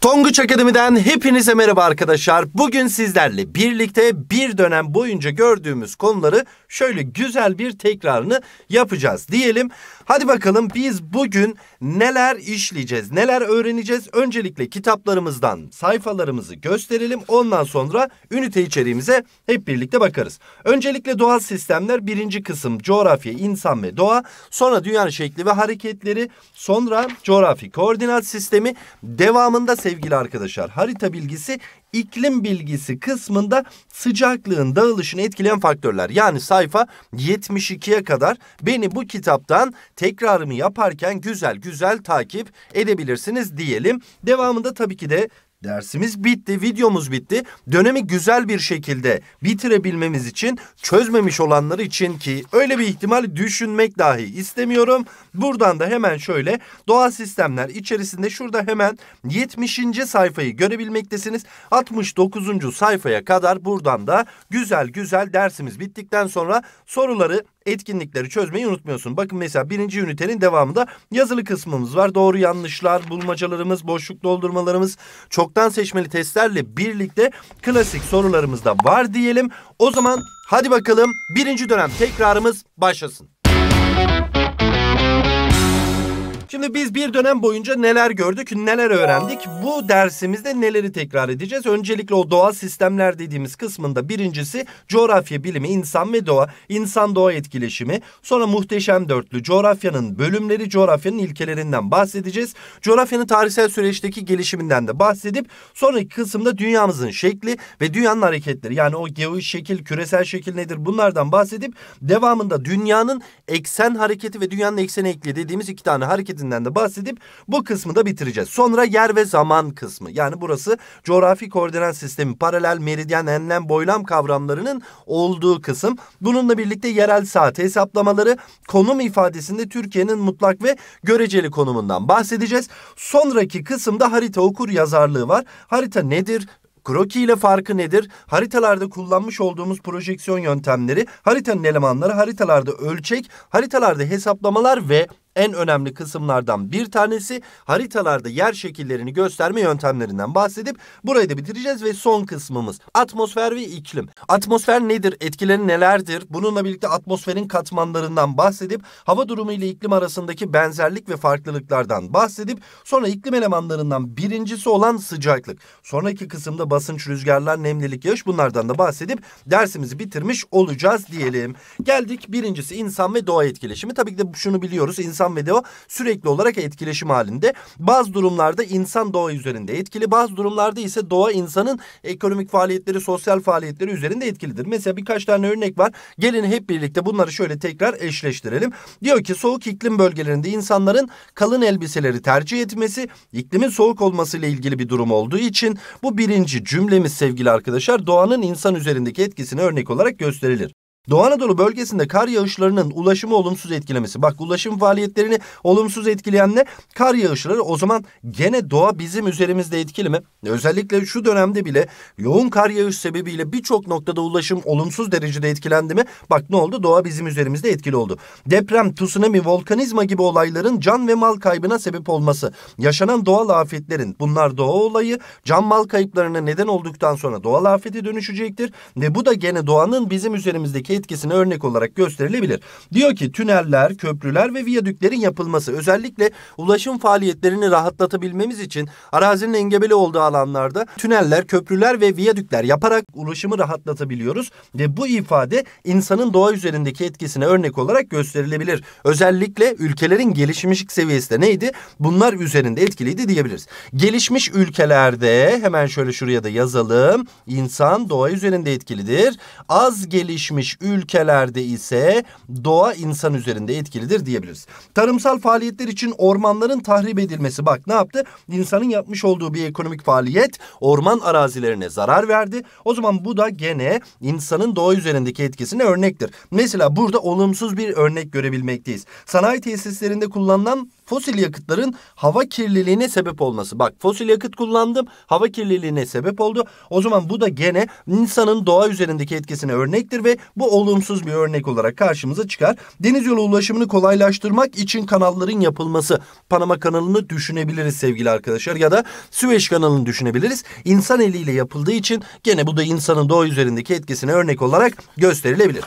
Tonguç Akademi'den hepinize merhaba arkadaşlar. Bugün sizlerle birlikte bir dönem boyunca gördüğümüz konuları şöyle güzel bir tekrarını yapacağız diyelim. Hadi bakalım biz bugün neler işleyeceğiz, neler öğreneceğiz? Öncelikle kitaplarımızdan sayfalarımızı gösterelim. Ondan sonra ünite içeriğimize hep birlikte bakarız. Öncelikle doğal sistemler birinci kısım coğrafya, insan ve doğa. Sonra dünyanın şekli ve hareketleri. Sonra coğrafi koordinat sistemi. Devamında sevgili arkadaşlar harita bilgisi iklim bilgisi kısmında sıcaklığın dağılışını etkileyen faktörler. Yani sayfa 72'ye kadar beni bu kitaptan tekrarımı yaparken güzel güzel takip edebilirsiniz diyelim. Devamında tabii ki de Dersimiz bitti, videomuz bitti. Dönemi güzel bir şekilde bitirebilmemiz için çözmemiş olanlar için ki öyle bir ihtimal düşünmek dahi istemiyorum. Buradan da hemen şöyle doğal sistemler içerisinde şurada hemen 70. sayfayı görebilmektesiniz. 69. sayfaya kadar buradan da güzel güzel dersimiz bittikten sonra soruları etkinlikleri çözmeyi unutmuyorsun. Bakın mesela birinci ünitenin devamında yazılı kısmımız var. Doğru yanlışlar, bulmacalarımız, boşluk doldurmalarımız, çok çoktan seçmeli testlerle birlikte klasik sorularımız da var diyelim. O zaman hadi bakalım birinci dönem tekrarımız başlasın. Şimdi biz bir dönem boyunca neler gördük, neler öğrendik? Bu dersimizde neleri tekrar edeceğiz? Öncelikle o doğal sistemler dediğimiz kısmında birincisi coğrafya bilimi, insan ve doğa, insan doğa etkileşimi. Sonra muhteşem dörtlü coğrafyanın bölümleri, coğrafyanın ilkelerinden bahsedeceğiz. Coğrafyanın tarihsel süreçteki gelişiminden de bahsedip sonraki kısımda dünyamızın şekli ve dünyanın hareketleri yani o geo şekil, küresel şekil nedir bunlardan bahsedip devamında dünyanın eksen hareketi ve dünyanın ekseni ekli dediğimiz iki tane hareket basitinden de bahsedip bu kısmı da bitireceğiz. Sonra yer ve zaman kısmı. Yani burası coğrafi koordinat sistemi, paralel, meridyen, enlem, boylam kavramlarının olduğu kısım. Bununla birlikte yerel saat hesaplamaları konum ifadesinde Türkiye'nin mutlak ve göreceli konumundan bahsedeceğiz. Sonraki kısımda harita okur yazarlığı var. Harita nedir? Kroki ile farkı nedir? Haritalarda kullanmış olduğumuz projeksiyon yöntemleri, haritanın elemanları, haritalarda ölçek, haritalarda hesaplamalar ve en önemli kısımlardan bir tanesi haritalarda yer şekillerini gösterme yöntemlerinden bahsedip burayı da bitireceğiz ve son kısmımız atmosfer ve iklim. Atmosfer nedir? Etkileri nelerdir? Bununla birlikte atmosferin katmanlarından bahsedip hava durumu ile iklim arasındaki benzerlik ve farklılıklardan bahsedip sonra iklim elemanlarından birincisi olan sıcaklık. Sonraki kısımda basınç, rüzgarlar, nemlilik, yağış bunlardan da bahsedip dersimizi bitirmiş olacağız diyelim. Geldik birincisi insan ve doğa etkileşimi. Tabii ki de şunu biliyoruz. insan insan ve doğa sürekli olarak etkileşim halinde. Bazı durumlarda insan doğa üzerinde etkili, bazı durumlarda ise doğa insanın ekonomik faaliyetleri, sosyal faaliyetleri üzerinde etkilidir. Mesela birkaç tane örnek var. Gelin hep birlikte bunları şöyle tekrar eşleştirelim. Diyor ki soğuk iklim bölgelerinde insanların kalın elbiseleri tercih etmesi iklimin soğuk olmasıyla ilgili bir durum olduğu için bu birinci cümlemiz sevgili arkadaşlar doğanın insan üzerindeki etkisini örnek olarak gösterilir. Doğu Anadolu bölgesinde kar yağışlarının ulaşımı olumsuz etkilemesi. Bak ulaşım faaliyetlerini olumsuz etkileyen ne? Kar yağışları o zaman gene doğa bizim üzerimizde etkili mi? Özellikle şu dönemde bile yoğun kar yağış sebebiyle birçok noktada ulaşım olumsuz derecede etkilendi mi? Bak ne oldu? Doğa bizim üzerimizde etkili oldu. Deprem, tsunami, volkanizma gibi olayların can ve mal kaybına sebep olması. Yaşanan doğal afetlerin bunlar doğa olayı can mal kayıplarına neden olduktan sonra doğal afete dönüşecektir. Ve bu da gene doğanın bizim üzerimizdeki etkisini örnek olarak gösterilebilir. Diyor ki tüneller, köprüler ve viyadüklerin yapılması özellikle ulaşım faaliyetlerini rahatlatabilmemiz için arazinin engebeli olduğu alanlarda tüneller, köprüler ve viyadükler yaparak ulaşımı rahatlatabiliyoruz ve bu ifade insanın doğa üzerindeki etkisine örnek olarak gösterilebilir. Özellikle ülkelerin gelişmişlik seviyesi de neydi? Bunlar üzerinde etkiliydi diyebiliriz. Gelişmiş ülkelerde hemen şöyle şuraya da yazalım. İnsan doğa üzerinde etkilidir. Az gelişmiş ülkelerde ise doğa insan üzerinde etkilidir diyebiliriz. Tarımsal faaliyetler için ormanların tahrip edilmesi bak ne yaptı? İnsanın yapmış olduğu bir ekonomik faaliyet orman arazilerine zarar verdi. O zaman bu da gene insanın doğa üzerindeki etkisine örnektir. Mesela burada olumsuz bir örnek görebilmekteyiz. Sanayi tesislerinde kullanılan fosil yakıtların hava kirliliğine sebep olması. Bak fosil yakıt kullandım hava kirliliğine sebep oldu. O zaman bu da gene insanın doğa üzerindeki etkisine örnektir ve bu olumsuz bir örnek olarak karşımıza çıkar. Deniz yolu ulaşımını kolaylaştırmak için kanalların yapılması. Panama kanalını düşünebiliriz sevgili arkadaşlar ya da Süveyş kanalını düşünebiliriz. İnsan eliyle yapıldığı için gene bu da insanın doğa üzerindeki etkisine örnek olarak gösterilebilir.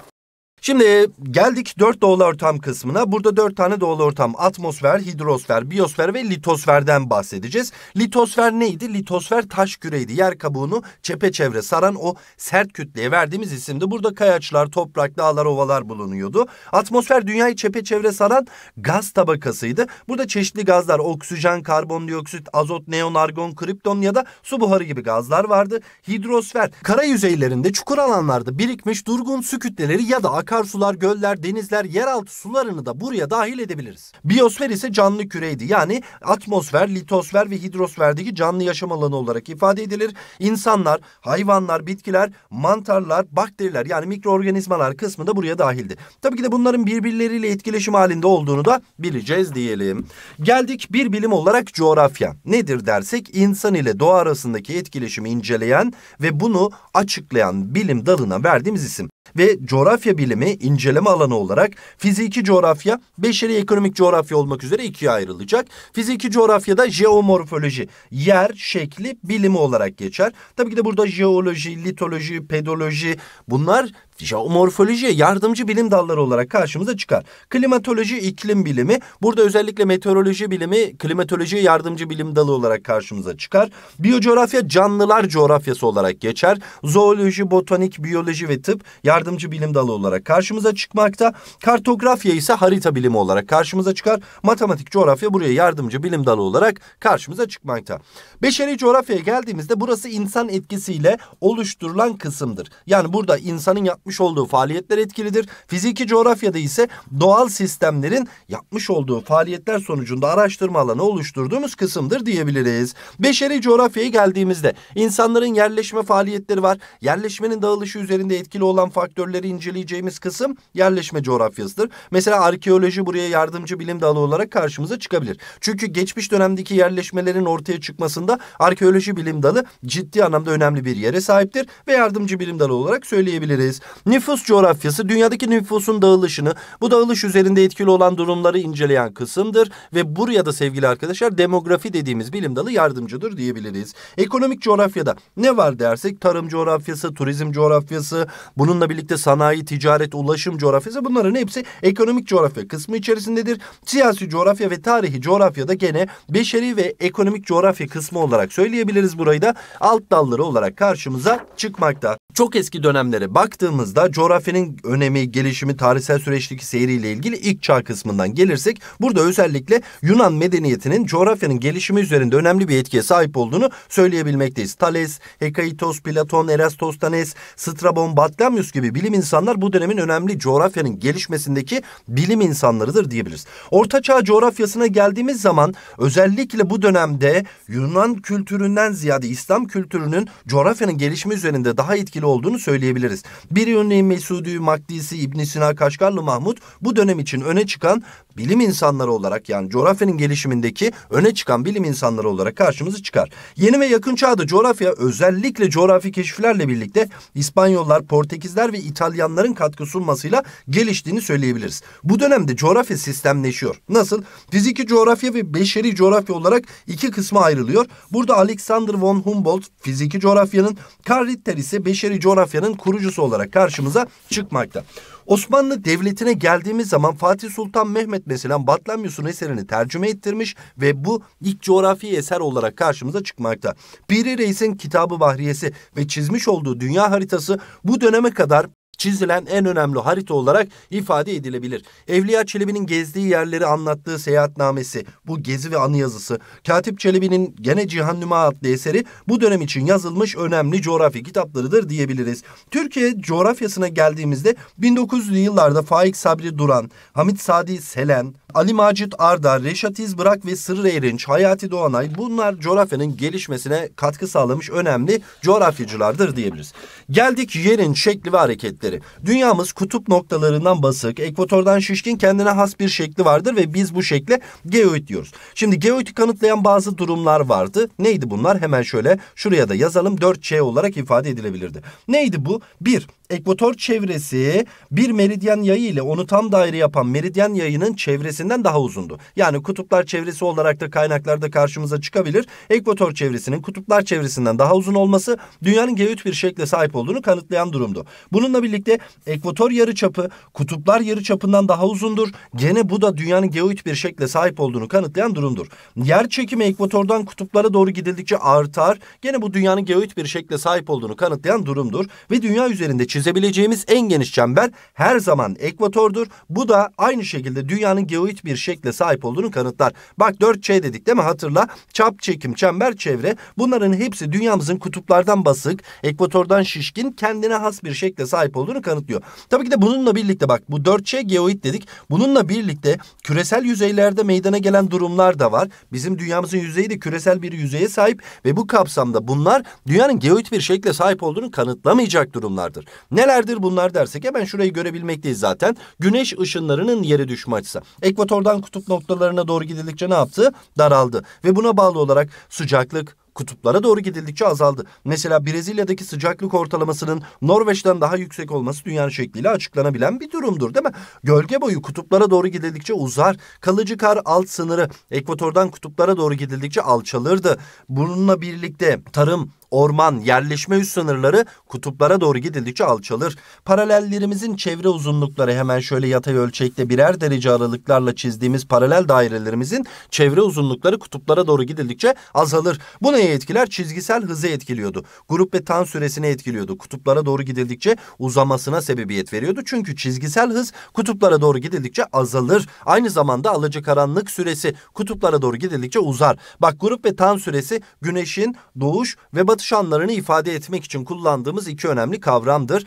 Şimdi geldik dört doğal ortam kısmına. Burada dört tane doğal ortam. Atmosfer, hidrosfer, biyosfer ve litosferden bahsedeceğiz. Litosfer neydi? Litosfer taş küreydi. Yer kabuğunu çepeçevre saran o sert kütleye verdiğimiz isimdi. Burada kayaçlar, toprak, dağlar, ovalar bulunuyordu. Atmosfer dünyayı çepeçevre saran gaz tabakasıydı. Burada çeşitli gazlar, oksijen, karbondioksit, azot, neon, argon, kripton ya da su buharı gibi gazlar vardı. Hidrosfer kara yüzeylerinde çukur alanlarda birikmiş durgun su kütleleri ya da akar akarsular, göller, denizler, yeraltı sularını da buraya dahil edebiliriz. Biyosfer ise canlı küreydi. Yani atmosfer, litosfer ve hidrosferdeki canlı yaşam alanı olarak ifade edilir. İnsanlar, hayvanlar, bitkiler, mantarlar, bakteriler yani mikroorganizmalar kısmı da buraya dahildi. Tabii ki de bunların birbirleriyle etkileşim halinde olduğunu da bileceğiz diyelim. Geldik bir bilim olarak coğrafya. Nedir dersek insan ile doğa arasındaki etkileşimi inceleyen ve bunu açıklayan bilim dalına verdiğimiz isim ve coğrafya bilimi inceleme alanı olarak fiziki coğrafya, beşeri ekonomik coğrafya olmak üzere ikiye ayrılacak. Fiziki coğrafyada jeomorfoloji, yer şekli bilimi olarak geçer. Tabii ki de burada jeoloji, litoloji, pedoloji bunlar jeomorfoloji yardımcı bilim dalları olarak karşımıza çıkar. Klimatoloji iklim bilimi burada özellikle meteoroloji bilimi klimatolojiye yardımcı bilim dalı olarak karşımıza çıkar. Biyocoğrafya canlılar coğrafyası olarak geçer. Zooloji, botanik, biyoloji ve tıp yardımcı bilim dalı olarak karşımıza çıkmakta. Kartografya ise harita bilimi olarak karşımıza çıkar. Matematik coğrafya buraya yardımcı bilim dalı olarak karşımıza çıkmakta. Beşeri coğrafyaya geldiğimizde burası insan etkisiyle oluşturulan kısımdır. Yani burada insanın yapmış yapmış olduğu faaliyetler etkilidir. Fiziki coğrafyada ise doğal sistemlerin yapmış olduğu faaliyetler sonucunda araştırma alanı oluşturduğumuz kısımdır diyebiliriz. Beşeri coğrafyaya geldiğimizde insanların yerleşme faaliyetleri var. Yerleşmenin dağılışı üzerinde etkili olan faktörleri inceleyeceğimiz kısım yerleşme coğrafyasıdır. Mesela arkeoloji buraya yardımcı bilim dalı olarak karşımıza çıkabilir. Çünkü geçmiş dönemdeki yerleşmelerin ortaya çıkmasında arkeoloji bilim dalı ciddi anlamda önemli bir yere sahiptir ve yardımcı bilim dalı olarak söyleyebiliriz. Nüfus coğrafyası dünyadaki nüfusun dağılışını, bu dağılış üzerinde etkili olan durumları inceleyen kısımdır ve buraya da sevgili arkadaşlar demografi dediğimiz bilim dalı yardımcıdır diyebiliriz. Ekonomik coğrafyada ne var dersek tarım coğrafyası, turizm coğrafyası, bununla birlikte sanayi, ticaret, ulaşım coğrafyası bunların hepsi ekonomik coğrafya kısmı içerisindedir. Siyasi coğrafya ve tarihi coğrafyada gene beşeri ve ekonomik coğrafya kısmı olarak söyleyebiliriz burayı da alt dalları olarak karşımıza çıkmakta çok eski dönemlere baktığımızda coğrafyanın önemi, gelişimi, tarihsel süreçteki seyriyle ilgili ilk çağ kısmından gelirsek burada özellikle Yunan medeniyetinin coğrafyanın gelişimi üzerinde önemli bir etkiye sahip olduğunu söyleyebilmekteyiz. Thales, Hekaitos, Platon, Erastostenes, Strabon, Batlamyus gibi bilim insanlar bu dönemin önemli coğrafyanın gelişmesindeki bilim insanlarıdır diyebiliriz. Orta Çağ coğrafyasına geldiğimiz zaman özellikle bu dönemde Yunan kültüründen ziyade İslam kültürünün coğrafyanın gelişimi üzerinde daha etkili olduğunu söyleyebiliriz. Bir örneğin Mesudi, Makdisi, İbn Sina, Kaşgarlı Mahmut bu dönem için öne çıkan bilim insanları olarak yani coğrafyanın gelişimindeki öne çıkan bilim insanları olarak karşımıza çıkar. Yeni ve yakın çağda coğrafya özellikle coğrafi keşiflerle birlikte İspanyollar, Portekizler ve İtalyanların katkı sunmasıyla geliştiğini söyleyebiliriz. Bu dönemde coğrafya sistemleşiyor. Nasıl? Fiziki coğrafya ve beşeri coğrafya olarak iki kısma ayrılıyor. Burada Alexander von Humboldt fiziki coğrafyanın, Karl Ritter ise beşeri askeri coğrafyanın kurucusu olarak karşımıza çıkmakta. Osmanlı Devleti'ne geldiğimiz zaman Fatih Sultan Mehmet mesela Batlamyus'un eserini tercüme ettirmiş ve bu ilk coğrafi eser olarak karşımıza çıkmakta. Piri Reis'in Kitabı Bahriyesi ve çizmiş olduğu dünya haritası bu döneme kadar çizilen en önemli harita olarak ifade edilebilir. Evliya Çelebi'nin gezdiği yerleri anlattığı seyahatnamesi, bu gezi ve anı yazısı, Katip Çelebi'nin gene Cihan Nüma adlı eseri bu dönem için yazılmış önemli coğrafi kitaplarıdır diyebiliriz. Türkiye coğrafyasına geldiğimizde 1900'lü yıllarda Faik Sabri Duran, Hamit Sadi Selen, Ali Macit Arda, Reşat İzbırak ve Sırrı Erinç, Hayati Doğanay bunlar coğrafyanın gelişmesine katkı sağlamış önemli coğrafyacılardır diyebiliriz. Geldik yerin şekli ve hareketleri. Dünyamız kutup noktalarından basık, ekvatordan şişkin kendine has bir şekli vardır ve biz bu şekle geoid diyoruz. Şimdi geoidi kanıtlayan bazı durumlar vardı. Neydi bunlar? Hemen şöyle şuraya da yazalım 4C olarak ifade edilebilirdi. Neydi bu? 1 ekvator çevresi bir meridyen yayı ile onu tam daire yapan meridyen yayının çevresinden daha uzundu. Yani kutuplar çevresi olarak da kaynaklarda karşımıza çıkabilir. Ekvator çevresinin kutuplar çevresinden daha uzun olması dünyanın geoid bir şekle sahip olduğunu kanıtlayan durumdu. Bununla birlikte ekvator yarıçapı kutuplar yarıçapından daha uzundur. Gene bu da dünyanın geoid bir şekle sahip olduğunu kanıtlayan durumdur. Yer çekimi ekvatordan kutuplara doğru gidildikçe artar. Gene bu dünyanın geoid bir şekle sahip olduğunu kanıtlayan durumdur ve dünya üzerinde çizilmiştir çizebileceğimiz en geniş çember her zaman ekvatordur. Bu da aynı şekilde dünyanın geoid bir şekle sahip olduğunu kanıtlar. Bak 4Ç dedik değil mi? Hatırla. Çap, çekim, çember, çevre. Bunların hepsi dünyamızın kutuplardan basık, ekvatordan şişkin, kendine has bir şekle sahip olduğunu kanıtlıyor. Tabii ki de bununla birlikte bak bu 4Ç geoid dedik. Bununla birlikte küresel yüzeylerde meydana gelen durumlar da var. Bizim dünyamızın yüzeyi de küresel bir yüzeye sahip ve bu kapsamda bunlar dünyanın geoid bir şekle sahip olduğunu kanıtlamayacak durumlardır. Nelerdir bunlar dersek hemen şurayı görebilmekteyiz zaten. Güneş ışınlarının yere düşme açısı. Ekvatordan kutup noktalarına doğru gidildikçe ne yaptı? Daraldı. Ve buna bağlı olarak sıcaklık, kutuplara doğru gidildikçe azaldı. Mesela Brezilya'daki sıcaklık ortalamasının Norveç'ten daha yüksek olması dünya şekliyle açıklanabilen bir durumdur değil mi? Gölge boyu kutuplara doğru gidildikçe uzar. Kalıcı kar alt sınırı ekvatordan kutuplara doğru gidildikçe alçalırdı. Bununla birlikte tarım orman, yerleşme üst sınırları kutuplara doğru gidildikçe alçalır. Paralellerimizin çevre uzunlukları hemen şöyle yatay ölçekte birer derece aralıklarla çizdiğimiz paralel dairelerimizin çevre uzunlukları kutuplara doğru gidildikçe azalır. Bu neye etkiler? Çizgisel hızı etkiliyordu. Grup ve tan süresini etkiliyordu. Kutuplara doğru gidildikçe uzamasına sebebiyet veriyordu. Çünkü çizgisel hız kutuplara doğru gidildikçe azalır. Aynı zamanda alıcı karanlık süresi kutuplara doğru gidildikçe uzar. Bak grup ve tan süresi güneşin doğuş ve batış Batış anlarını ifade etmek için kullandığımız iki önemli kavramdır.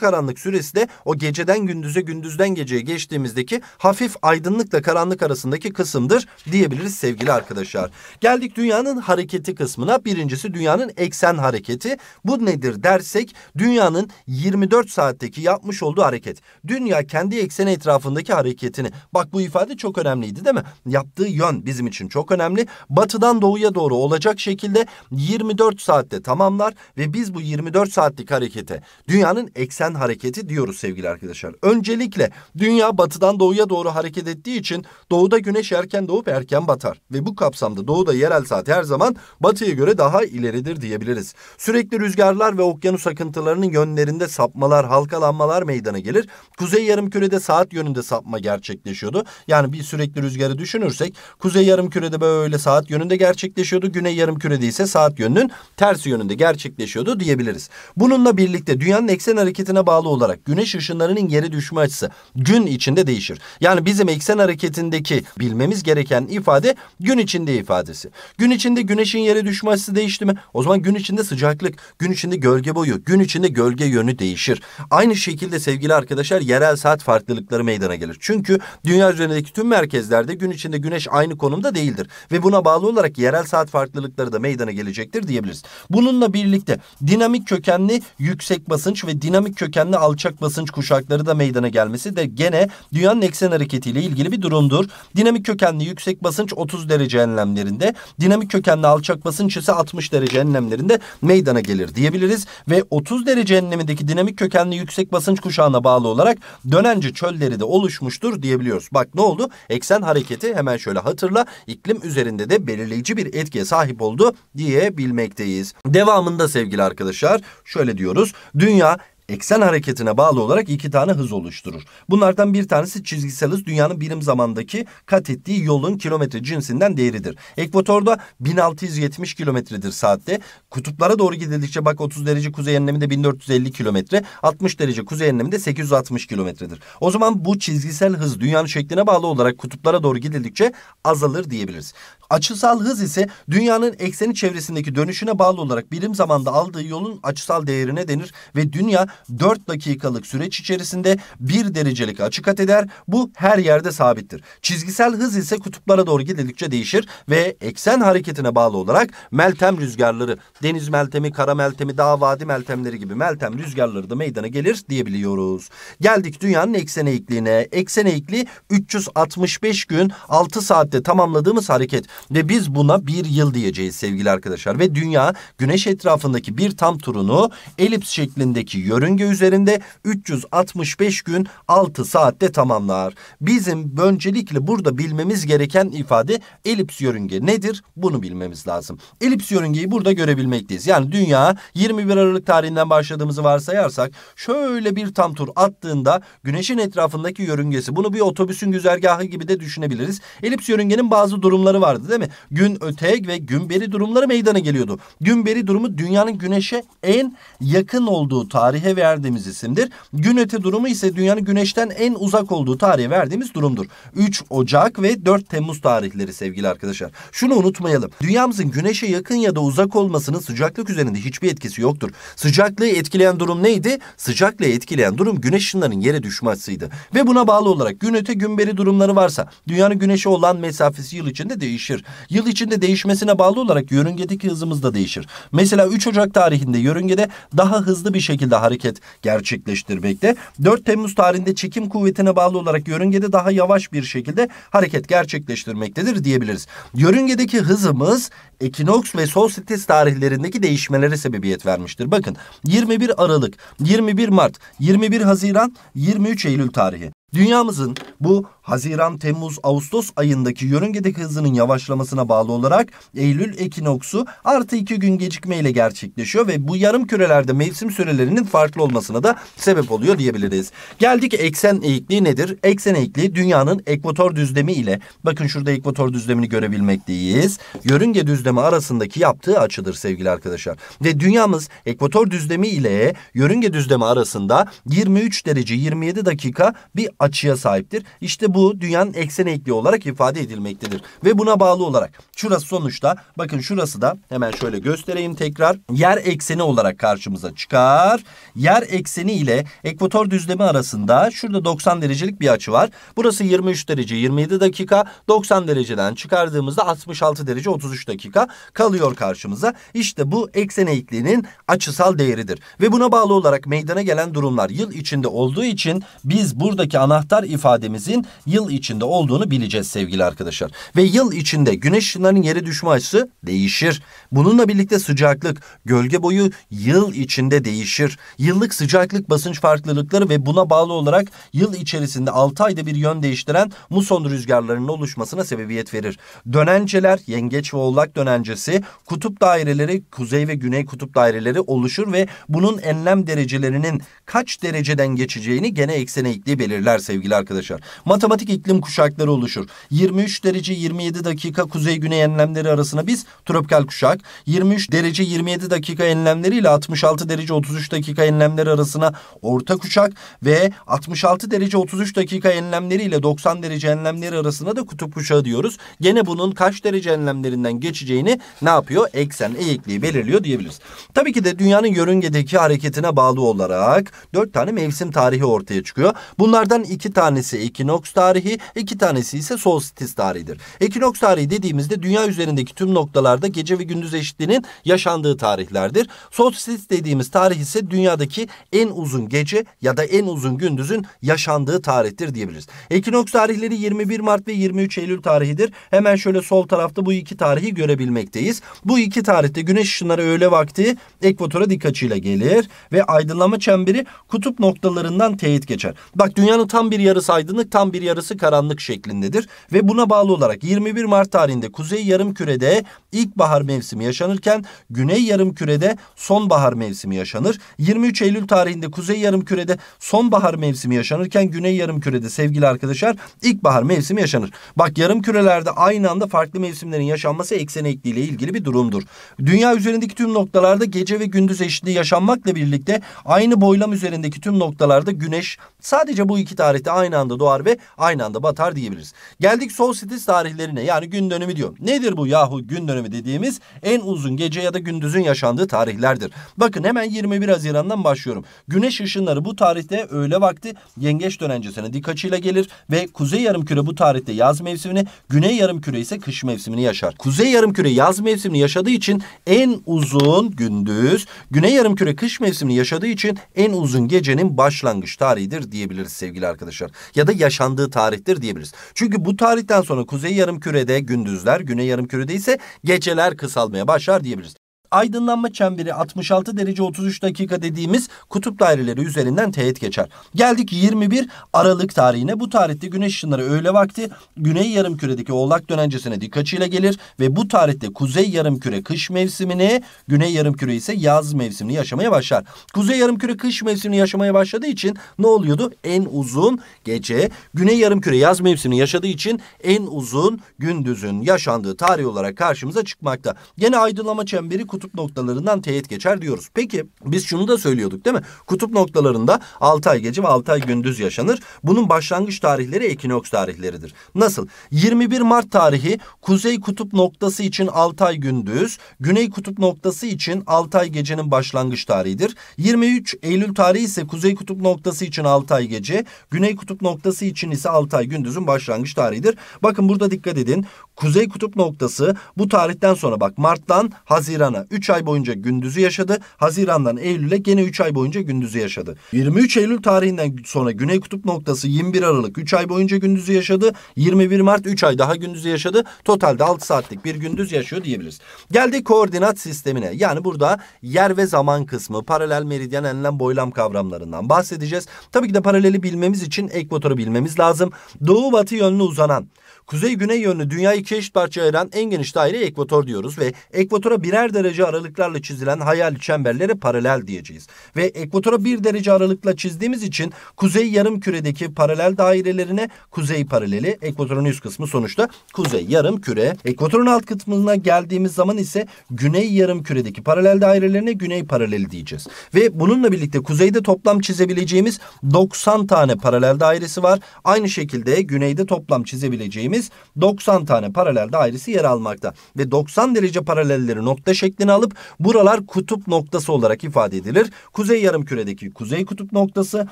karanlık süresi de o geceden gündüze, gündüzden geceye geçtiğimizdeki hafif aydınlıkla karanlık arasındaki kısımdır diyebiliriz sevgili arkadaşlar. Geldik dünyanın hareketi kısmına. Birincisi dünyanın eksen hareketi. Bu nedir dersek dünyanın 24 saatteki yapmış olduğu hareket. Dünya kendi ekseni etrafındaki hareketini. Bak bu ifade çok önemliydi değil mi? Yaptığı yön bizim için çok önemli. Batıdan doğuya doğru olacak şekilde 24 saatte hareketi tamamlar ve biz bu 24 saatlik harekete dünyanın eksen hareketi diyoruz sevgili arkadaşlar. Öncelikle dünya batıdan doğuya doğru hareket ettiği için doğuda güneş erken doğup erken batar ve bu kapsamda doğuda yerel saat her zaman batıya göre daha ileridir diyebiliriz. Sürekli rüzgarlar ve okyanus akıntılarının yönlerinde sapmalar, halkalanmalar meydana gelir. Kuzey yarımkürede saat yönünde sapma gerçekleşiyordu. Yani bir sürekli rüzgarı düşünürsek kuzey yarımkürede böyle saat yönünde gerçekleşiyordu. Güney yarımkürede ise saat yönünün tersi doğrusu yönünde gerçekleşiyordu diyebiliriz. Bununla birlikte dünyanın eksen hareketine bağlı olarak güneş ışınlarının yere düşme açısı gün içinde değişir. Yani bizim eksen hareketindeki bilmemiz gereken ifade gün içinde ifadesi. Gün içinde güneşin yere düşme açısı değişti mi? O zaman gün içinde sıcaklık, gün içinde gölge boyu, gün içinde gölge yönü değişir. Aynı şekilde sevgili arkadaşlar yerel saat farklılıkları meydana gelir. Çünkü dünya üzerindeki tüm merkezlerde gün içinde güneş aynı konumda değildir. Ve buna bağlı olarak yerel saat farklılıkları da meydana gelecektir diyebiliriz. Bununla birlikte dinamik kökenli yüksek basınç ve dinamik kökenli alçak basınç kuşakları da meydana gelmesi de gene dünyanın eksen hareketiyle ilgili bir durumdur. Dinamik kökenli yüksek basınç 30 derece enlemlerinde, dinamik kökenli alçak basınç ise 60 derece enlemlerinde meydana gelir diyebiliriz ve 30 derece enlemindeki dinamik kökenli yüksek basınç kuşağına bağlı olarak dönence çölleri de oluşmuştur diyebiliyoruz. Bak ne oldu? Eksen hareketi hemen şöyle hatırla iklim üzerinde de belirleyici bir etkiye sahip oldu diyebilmekteyiz. Devamında sevgili arkadaşlar şöyle diyoruz. Dünya eksen hareketine bağlı olarak iki tane hız oluşturur. Bunlardan bir tanesi çizgisel hız dünyanın birim zamandaki kat ettiği yolun kilometre cinsinden değeridir. Ekvatorda 1670 kilometredir saatte. Kutuplara doğru gidildikçe bak 30 derece kuzey enleminde 1450 kilometre, 60 derece kuzey enleminde 860 kilometredir. O zaman bu çizgisel hız dünyanın şekline bağlı olarak kutuplara doğru gidildikçe azalır diyebiliriz. Açısal hız ise dünyanın ekseni çevresindeki dönüşüne bağlı olarak birim zamanda aldığı yolun açısal değerine denir ve dünya 4 dakikalık süreç içerisinde 1 derecelik açı kat eder. Bu her yerde sabittir. Çizgisel hız ise kutuplara doğru gidildikçe değişir ve eksen hareketine bağlı olarak meltem rüzgarları, deniz meltemi, kara meltemi, dağ vadi meltemleri gibi meltem rüzgarları da meydana gelir diyebiliyoruz. Geldik dünyanın eksen eğikliğine. Eksen eğikliği 365 gün 6 saatte tamamladığımız hareket ve biz buna bir yıl diyeceğiz sevgili arkadaşlar. Ve dünya güneş etrafındaki bir tam turunu elips şeklindeki yörünge yörünge üzerinde 365 gün 6 saatte tamamlar. Bizim öncelikle burada bilmemiz gereken ifade elips yörünge nedir? Bunu bilmemiz lazım. Elips yörüngeyi burada görebilmekteyiz. Yani dünya 21 Aralık tarihinden başladığımızı varsayarsak şöyle bir tam tur attığında güneşin etrafındaki yörüngesi bunu bir otobüsün güzergahı gibi de düşünebiliriz. Elips yörüngenin bazı durumları vardı değil mi? Gün öteg ve gün beri durumları meydana geliyordu. Gün beri durumu dünyanın güneşe en yakın olduğu tarihe ve verdiğimiz isimdir. Gün öte durumu ise dünyanın güneşten en uzak olduğu tarihe verdiğimiz durumdur. 3 Ocak ve 4 Temmuz tarihleri sevgili arkadaşlar. Şunu unutmayalım. Dünyamızın güneşe yakın ya da uzak olmasının sıcaklık üzerinde hiçbir etkisi yoktur. Sıcaklığı etkileyen durum neydi? Sıcaklığı etkileyen durum güneş ışınlarının yere düşmesiydi. Ve buna bağlı olarak gün öte gün beri durumları varsa dünyanın güneşe olan mesafesi yıl içinde değişir. Yıl içinde değişmesine bağlı olarak yörüngedeki hızımız da değişir. Mesela 3 Ocak tarihinde yörüngede daha hızlı bir şekilde hareket hareket gerçekleştirmekte. 4 Temmuz tarihinde çekim kuvvetine bağlı olarak yörüngede daha yavaş bir şekilde hareket gerçekleştirmektedir diyebiliriz. Yörüngedeki hızımız ekinoks ve solstitis tarihlerindeki değişmelere sebebiyet vermiştir. Bakın 21 Aralık, 21 Mart, 21 Haziran, 23 Eylül tarihi. Dünyamızın bu Haziran, Temmuz, Ağustos ayındaki yörüngedeki hızının yavaşlamasına bağlı olarak Eylül ekinoksu artı iki gün gecikmeyle gerçekleşiyor ve bu yarım kürelerde mevsim sürelerinin farklı olmasına da sebep oluyor diyebiliriz. Geldik eksen eğikliği nedir? Eksen eğikliği dünyanın ekvator düzlemi ile bakın şurada ekvator düzlemini görebilmekteyiz. Yörünge düzlemi arasındaki yaptığı açıdır sevgili arkadaşlar. Ve dünyamız ekvator düzlemi ile yörünge düzlemi arasında 23 derece 27 dakika bir açıya sahiptir. İşte bu bu dünyanın eksen ekliği olarak ifade edilmektedir. Ve buna bağlı olarak şurası sonuçta bakın şurası da hemen şöyle göstereyim tekrar. Yer ekseni olarak karşımıza çıkar. Yer ekseni ile ekvator düzlemi arasında şurada 90 derecelik bir açı var. Burası 23 derece 27 dakika. 90 dereceden çıkardığımızda 66 derece 33 dakika kalıyor karşımıza. İşte bu eksen eğikliğinin açısal değeridir. Ve buna bağlı olarak meydana gelen durumlar yıl içinde olduğu için biz buradaki anahtar ifademizin yıl içinde olduğunu bileceğiz sevgili arkadaşlar. Ve yıl içinde güneş ışınlarının yere düşme açısı değişir. Bununla birlikte sıcaklık, gölge boyu yıl içinde değişir. Yıllık sıcaklık basınç farklılıkları ve buna bağlı olarak yıl içerisinde 6 ayda bir yön değiştiren muson rüzgarlarının oluşmasına sebebiyet verir. Dönenceler, yengeç ve oğlak dönencesi, kutup daireleri, kuzey ve güney kutup daireleri oluşur ve bunun enlem derecelerinin kaç dereceden geçeceğini gene eksene ekliği belirler sevgili arkadaşlar. Matematik otomatik iklim kuşakları oluşur. 23 derece 27 dakika kuzey güney enlemleri arasında biz tropikal kuşak, 23 derece 27 dakika enlemleriyle 66 derece 33 dakika enlemleri arasına orta kuşak ve 66 derece 33 dakika enlemleriyle 90 derece enlemleri arasında da kutup kuşağı diyoruz. Gene bunun kaç derece enlemlerinden geçeceğini ne yapıyor? Eksen eğikliği belirliyor diyebiliriz. Tabii ki de dünyanın yörüngedeki hareketine bağlı olarak dört tane mevsim tarihi ortaya çıkıyor. Bunlardan iki tanesi ekinoks tarihi, iki tanesi ise solstitis tarihidir. Ekinoks tarihi dediğimizde dünya üzerindeki tüm noktalarda gece ve gündüz eşitliğinin yaşandığı tarihlerdir. Solstitis dediğimiz tarih ise dünyadaki en uzun gece ya da en uzun gündüzün yaşandığı tarihtir diyebiliriz. Ekinoks tarihleri 21 Mart ve 23 Eylül tarihidir. Hemen şöyle sol tarafta bu iki tarihi görebilmekteyiz. Bu iki tarihte güneş ışınları öğle vakti ekvatora dik açıyla gelir ve aydınlama çemberi kutup noktalarından teğet geçer. Bak dünyanın tam bir yarısı aydınlık, tam bir yarısı karanlık şeklindedir ve buna bağlı olarak 21 Mart tarihinde kuzey yarım kürede ilkbahar mevsimi yaşanırken güney yarım kürede sonbahar mevsimi yaşanır. 23 Eylül tarihinde kuzey yarım kürede sonbahar mevsimi yaşanırken güney yarım kürede sevgili arkadaşlar ilkbahar mevsimi yaşanır. Bak yarım kürelerde aynı anda farklı mevsimlerin yaşanması eksen ile ilgili bir durumdur. Dünya üzerindeki tüm noktalarda gece ve gündüz eşitliği yaşanmakla birlikte aynı boylam üzerindeki tüm noktalarda güneş Sadece bu iki tarihte aynı anda doğar ve aynı anda batar diyebiliriz. Geldik solstitis tarihlerine yani gün dönümü diyor. Nedir bu yahu gün dönümü dediğimiz en uzun gece ya da gündüzün yaşandığı tarihlerdir. Bakın hemen 21 Haziran'dan başlıyorum. Güneş ışınları bu tarihte öğle vakti yengeç dönencesine dik açıyla gelir ve kuzey yarımküre bu tarihte yaz mevsimini, güney yarımküre ise kış mevsimini yaşar. Kuzey yarımküre yaz mevsimini yaşadığı için en uzun gündüz, güney yarımküre kış mevsimini yaşadığı için en uzun gecenin başlangıç tarihidir diye diyebiliriz sevgili arkadaşlar. Ya da yaşandığı tarihtir diyebiliriz. Çünkü bu tarihten sonra kuzey yarım kürede gündüzler, güney yarımkürede ise geceler kısalmaya başlar diyebiliriz aydınlanma çemberi 66 derece 33 dakika dediğimiz kutup daireleri üzerinden teğet geçer. Geldik 21 Aralık tarihine. Bu tarihte güneş ışınları öğle vakti güney yarımküredeki oğlak dönencesine dik gelir ve bu tarihte kuzey yarımküre kış mevsimini, güney yarımküre ise yaz mevsimini yaşamaya başlar. Kuzey yarımküre kış mevsimini yaşamaya başladığı için ne oluyordu? En uzun gece. Güney yarımküre yaz mevsimini yaşadığı için en uzun gündüzün yaşandığı tarih olarak karşımıza çıkmakta. Gene Aydınlanma çemberi kutup kutup noktalarından teğet geçer diyoruz. Peki biz şunu da söylüyorduk değil mi? Kutup noktalarında 6 ay gece ve 6 ay gündüz yaşanır. Bunun başlangıç tarihleri ekinoks tarihleridir. Nasıl? 21 Mart tarihi kuzey kutup noktası için 6 ay gündüz, güney kutup noktası için 6 ay gecenin başlangıç tarihidir. 23 Eylül tarihi ise kuzey kutup noktası için 6 ay gece, güney kutup noktası için ise 6 ay gündüzün başlangıç tarihidir. Bakın burada dikkat edin. Kuzey kutup noktası bu tarihten sonra bak Mart'tan Haziran'a 3 ay boyunca gündüzü yaşadı. Haziran'dan Eylül'e gene 3 ay boyunca gündüzü yaşadı. 23 Eylül tarihinden sonra Güney Kutup noktası 21 Aralık 3 ay boyunca gündüzü yaşadı. 21 Mart 3 ay daha gündüzü yaşadı. Totalde 6 saatlik bir gündüz yaşıyor diyebiliriz. Geldik koordinat sistemine. Yani burada yer ve zaman kısmı, paralel meridyen enlem, boylam kavramlarından bahsedeceğiz. Tabii ki de paraleli bilmemiz için ekvatoru bilmemiz lazım. Doğu batı yönlü uzanan Kuzey-güney yönlü dünyayı iki eşit parçaya ayıran en geniş daire ekvator diyoruz ve ekvatora birer derece aralıklarla çizilen hayal çemberlere paralel diyeceğiz. Ve ekvatora bir derece aralıkla çizdiğimiz için kuzey yarım küredeki paralel dairelerine kuzey paraleli, ekvatorun üst kısmı sonuçta kuzey yarım küre. Ekvatorun alt kısmına geldiğimiz zaman ise güney yarım küredeki paralel dairelerine güney paraleli diyeceğiz. Ve bununla birlikte kuzeyde toplam çizebileceğimiz 90 tane paralel dairesi var. Aynı şekilde güneyde toplam çizebileceğimiz dediğimiz 90 tane paralel dairesi yer almakta. Ve 90 derece paralelleri nokta şeklini alıp buralar kutup noktası olarak ifade edilir. Kuzey yarım küredeki kuzey kutup noktası,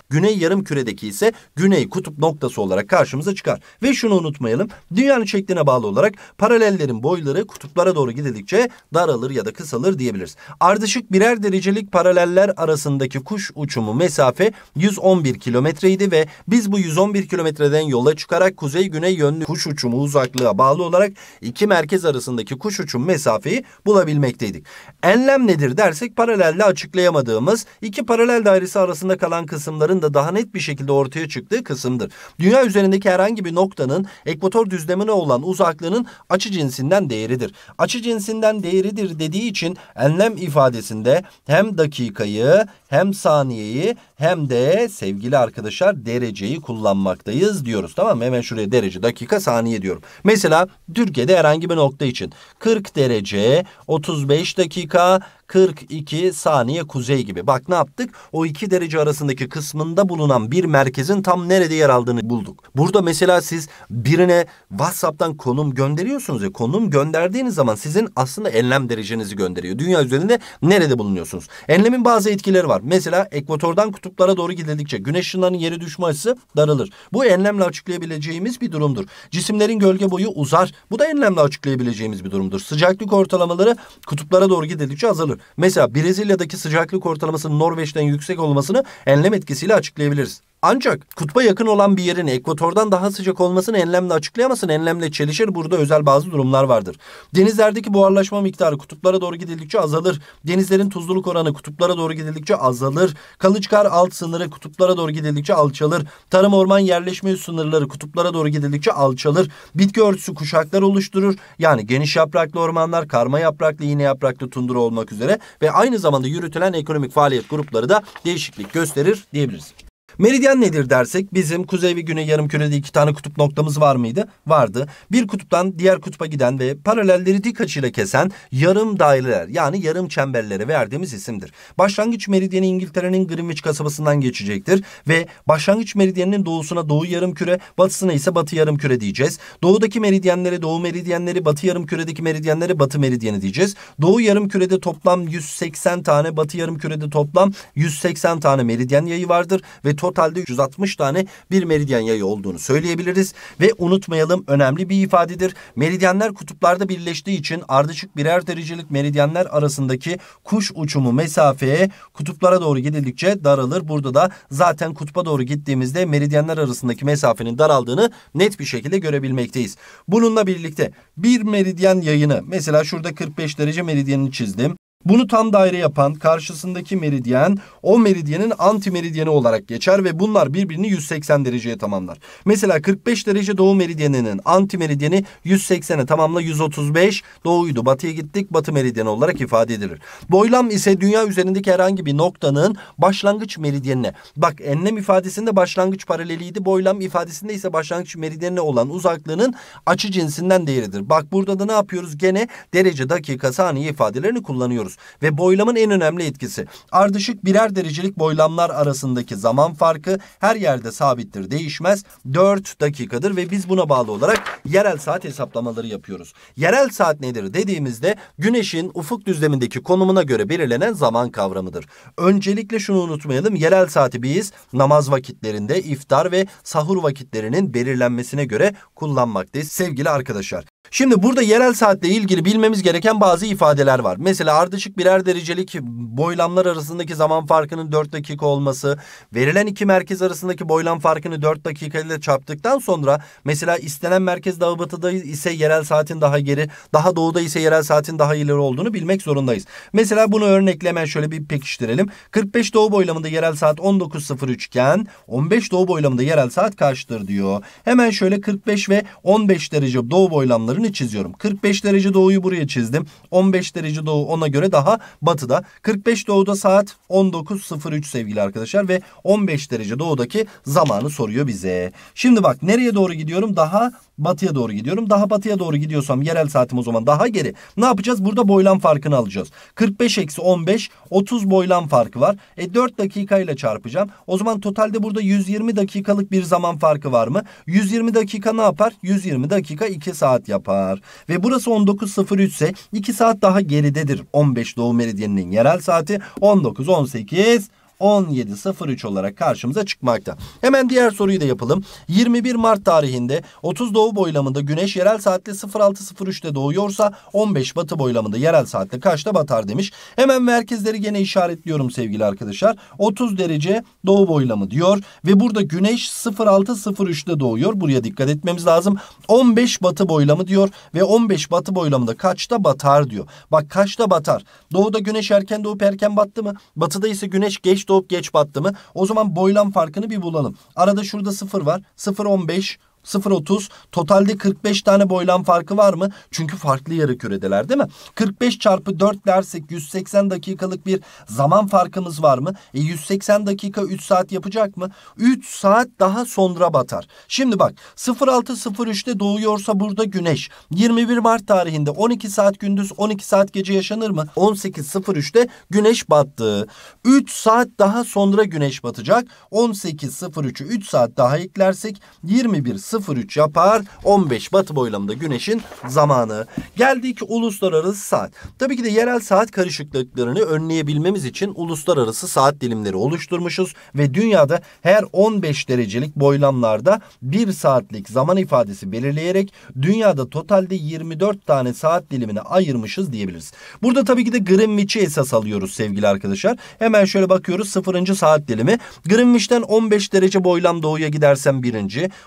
güney yarım küredeki ise güney kutup noktası olarak karşımıza çıkar. Ve şunu unutmayalım. Dünyanın şekline bağlı olarak paralellerin boyları kutuplara doğru gidildikçe daralır ya da kısalır diyebiliriz. Ardışık birer derecelik paraleller arasındaki kuş uçumu mesafe 111 kilometreydi ve biz bu 111 kilometreden yola çıkarak kuzey güney yönlü kuş uçumu uçumu uzaklığa bağlı olarak iki merkez arasındaki kuş uçum mesafeyi bulabilmekteydik. Enlem nedir dersek paralelle açıklayamadığımız iki paralel dairesi arasında kalan kısımların da daha net bir şekilde ortaya çıktığı kısımdır. Dünya üzerindeki herhangi bir noktanın ekvator düzlemine olan uzaklığının açı cinsinden değeridir. Açı cinsinden değeridir dediği için enlem ifadesinde hem dakikayı hem saniyeyi hem de sevgili arkadaşlar dereceyi kullanmaktayız diyoruz. Tamam mı? Hemen şuraya derece, dakika, saniye diyorum. Mesela Türkiye'de herhangi bir nokta için 40 derece, 35 dakika, 42 saniye kuzey gibi. Bak ne yaptık? O iki derece arasındaki kısmında bulunan bir merkezin tam nerede yer aldığını bulduk. Burada mesela siz birine WhatsApp'tan konum gönderiyorsunuz ya. Konum gönderdiğiniz zaman sizin aslında enlem derecenizi gönderiyor. Dünya üzerinde nerede bulunuyorsunuz? Enlemin bazı etkileri var. Mesela ekvatordan kutuplara doğru gidildikçe güneş ışınlarının yeri düşme açısı daralır. Bu enlemle açıklayabileceğimiz bir durumdur. Cisimlerin gölge boyu uzar. Bu da enlemle açıklayabileceğimiz bir durumdur. Sıcaklık ortalamaları kutuplara doğru gidildikçe azalır budur. Mesela Brezilya'daki sıcaklık ortalamasının Norveç'ten yüksek olmasını enlem etkisiyle açıklayabiliriz. Ancak kutba yakın olan bir yerin ekvatordan daha sıcak olmasını enlemle açıklayamazsın. Enlemle çelişir. Burada özel bazı durumlar vardır. Denizlerdeki buharlaşma miktarı kutuplara doğru gidildikçe azalır. Denizlerin tuzluluk oranı kutuplara doğru gidildikçe azalır. Kalıçkar alt sınırı kutuplara doğru gidildikçe alçalır. Tarım orman yerleşme üst sınırları kutuplara doğru gidildikçe alçalır. Bitki örtüsü kuşaklar oluşturur. Yani geniş yapraklı ormanlar, karma yapraklı, iğne yapraklı tundura olmak üzere ve aynı zamanda yürütülen ekonomik faaliyet grupları da değişiklik gösterir diyebiliriz. Meridyen nedir dersek bizim kuzey ve güney yarımkürede iki tane kutup noktamız var mıydı? Vardı. Bir kutuptan diğer kutupa giden ve paralelleri dik açıyla kesen yarım daireler yani yarım çemberlere verdiğimiz isimdir. Başlangıç meridyeni İngiltere'nin Greenwich kasabasından geçecektir ve başlangıç meridyeninin doğusuna doğu yarımküre, batısına ise batı yarımküre diyeceğiz. Doğudaki meridyenlere doğu meridyenleri, batı yarımküredeki meridyenlere batı meridyeni diyeceğiz. Doğu yarımkürede toplam 180 tane, batı yarımkürede toplam 180 tane meridyen yayı vardır ve totalde 160 tane bir meridyen yayı olduğunu söyleyebiliriz ve unutmayalım önemli bir ifadedir. Meridyenler kutuplarda birleştiği için ardışık birer derecelik meridyenler arasındaki kuş uçumu mesafeye kutuplara doğru gidildikçe daralır. Burada da zaten kutuba doğru gittiğimizde meridyenler arasındaki mesafenin daraldığını net bir şekilde görebilmekteyiz. Bununla birlikte bir meridyen yayını mesela şurada 45 derece meridyenini çizdim. Bunu tam daire yapan karşısındaki meridyen o meridyenin anti meridyeni olarak geçer ve bunlar birbirini 180 dereceye tamamlar. Mesela 45 derece doğu meridyeninin anti meridyeni 180'e tamamla 135 doğuydu. Batıya gittik batı meridyeni olarak ifade edilir. Boylam ise dünya üzerindeki herhangi bir noktanın başlangıç meridyenine. Bak enlem ifadesinde başlangıç paraleliydi. Boylam ifadesinde ise başlangıç meridyenine olan uzaklığının açı cinsinden değeridir. Bak burada da ne yapıyoruz? Gene derece, dakika, saniye ifadelerini kullanıyoruz ve boylamın en önemli etkisi. Ardışık birer derecelik boylamlar arasındaki zaman farkı her yerde sabittir değişmez 4 dakikadır ve biz buna bağlı olarak yerel saat hesaplamaları yapıyoruz. Yerel saat nedir dediğimizde güneşin ufuk düzlemindeki konumuna göre belirlenen zaman kavramıdır. Öncelikle şunu unutmayalım yerel saati biz namaz vakitlerinde iftar ve sahur vakitlerinin belirlenmesine göre kullanmaktayız sevgili arkadaşlar. Şimdi burada yerel saatle ilgili bilmemiz gereken bazı ifadeler var. Mesela ardışık birer derecelik boylamlar arasındaki zaman farkının 4 dakika olması, verilen iki merkez arasındaki boylam farkını 4 dakika ile çarptıktan sonra mesela istenen merkez daha batıda ise yerel saatin daha geri, daha doğuda ise yerel saatin daha ileri olduğunu bilmek zorundayız. Mesela bunu örneklemen şöyle bir pekiştirelim. 45 doğu boylamında yerel saat 19.03 iken 15 doğu boylamında yerel saat kaçtır diyor. Hemen şöyle 45 ve 15 derece doğu boylamları sınırını çiziyorum. 45 derece doğuyu buraya çizdim. 15 derece doğu ona göre daha batıda. 45 doğuda saat 19.03 sevgili arkadaşlar ve 15 derece doğudaki zamanı soruyor bize. Şimdi bak nereye doğru gidiyorum? Daha batıya doğru gidiyorum. Daha batıya doğru gidiyorsam yerel saatim o zaman daha geri. Ne yapacağız? Burada boylam farkını alacağız. 45 eksi 15 30 boylam farkı var. E 4 dakikayla çarpacağım. O zaman totalde burada 120 dakikalık bir zaman farkı var mı? 120 dakika ne yapar? 120 dakika 2 saat yapar yapar. Ve burası 19.03 ise 2 saat daha geridedir. 15 Doğu Meridyeninin yerel saati 19.18 17.03 olarak karşımıza çıkmakta. Hemen diğer soruyu da yapalım. 21 Mart tarihinde 30 doğu boylamında güneş yerel saatle 06.03'te doğuyorsa 15 batı boylamında yerel saatte kaçta batar demiş. Hemen merkezleri gene işaretliyorum sevgili arkadaşlar. 30 derece doğu boylamı diyor ve burada güneş 06.03'te doğuyor. Buraya dikkat etmemiz lazım. 15 batı boylamı diyor ve 15 batı boylamında kaçta batar diyor. Bak kaçta batar? Doğuda güneş erken doğup erken battı mı? Batıda ise güneş geç geç doğup geç battı mı? O zaman boylam farkını bir bulalım. Arada şurada 0 var. 0.15 0.30 totalde 45 tane boylan farkı var mı? Çünkü farklı yarı küredeler değil mi? 45 çarpı 4 dersek 180 dakikalık bir zaman farkımız var mı? E 180 dakika 3 saat yapacak mı? 3 saat daha sonra batar. Şimdi bak 06.03'te doğuyorsa burada güneş. 21 Mart tarihinde 12 saat gündüz 12 saat gece yaşanır mı? 18.03'te güneş battı. 3 saat daha sonra güneş batacak. 18.03'ü 3 saat daha eklersek 21.03 03 yapar. 15 batı boylamında güneşin zamanı. Geldik uluslararası saat. Tabii ki de yerel saat karışıklıklarını önleyebilmemiz için uluslararası saat dilimleri oluşturmuşuz ve dünyada her 15 derecelik boylamlarda 1 saatlik zaman ifadesi belirleyerek dünyada totalde 24 tane saat dilimine ayırmışız diyebiliriz. Burada tabii ki de Greenwich'i esas alıyoruz sevgili arkadaşlar. Hemen şöyle bakıyoruz 0. saat dilimi. Greenwich'ten 15 derece boylam doğuya gidersem 1.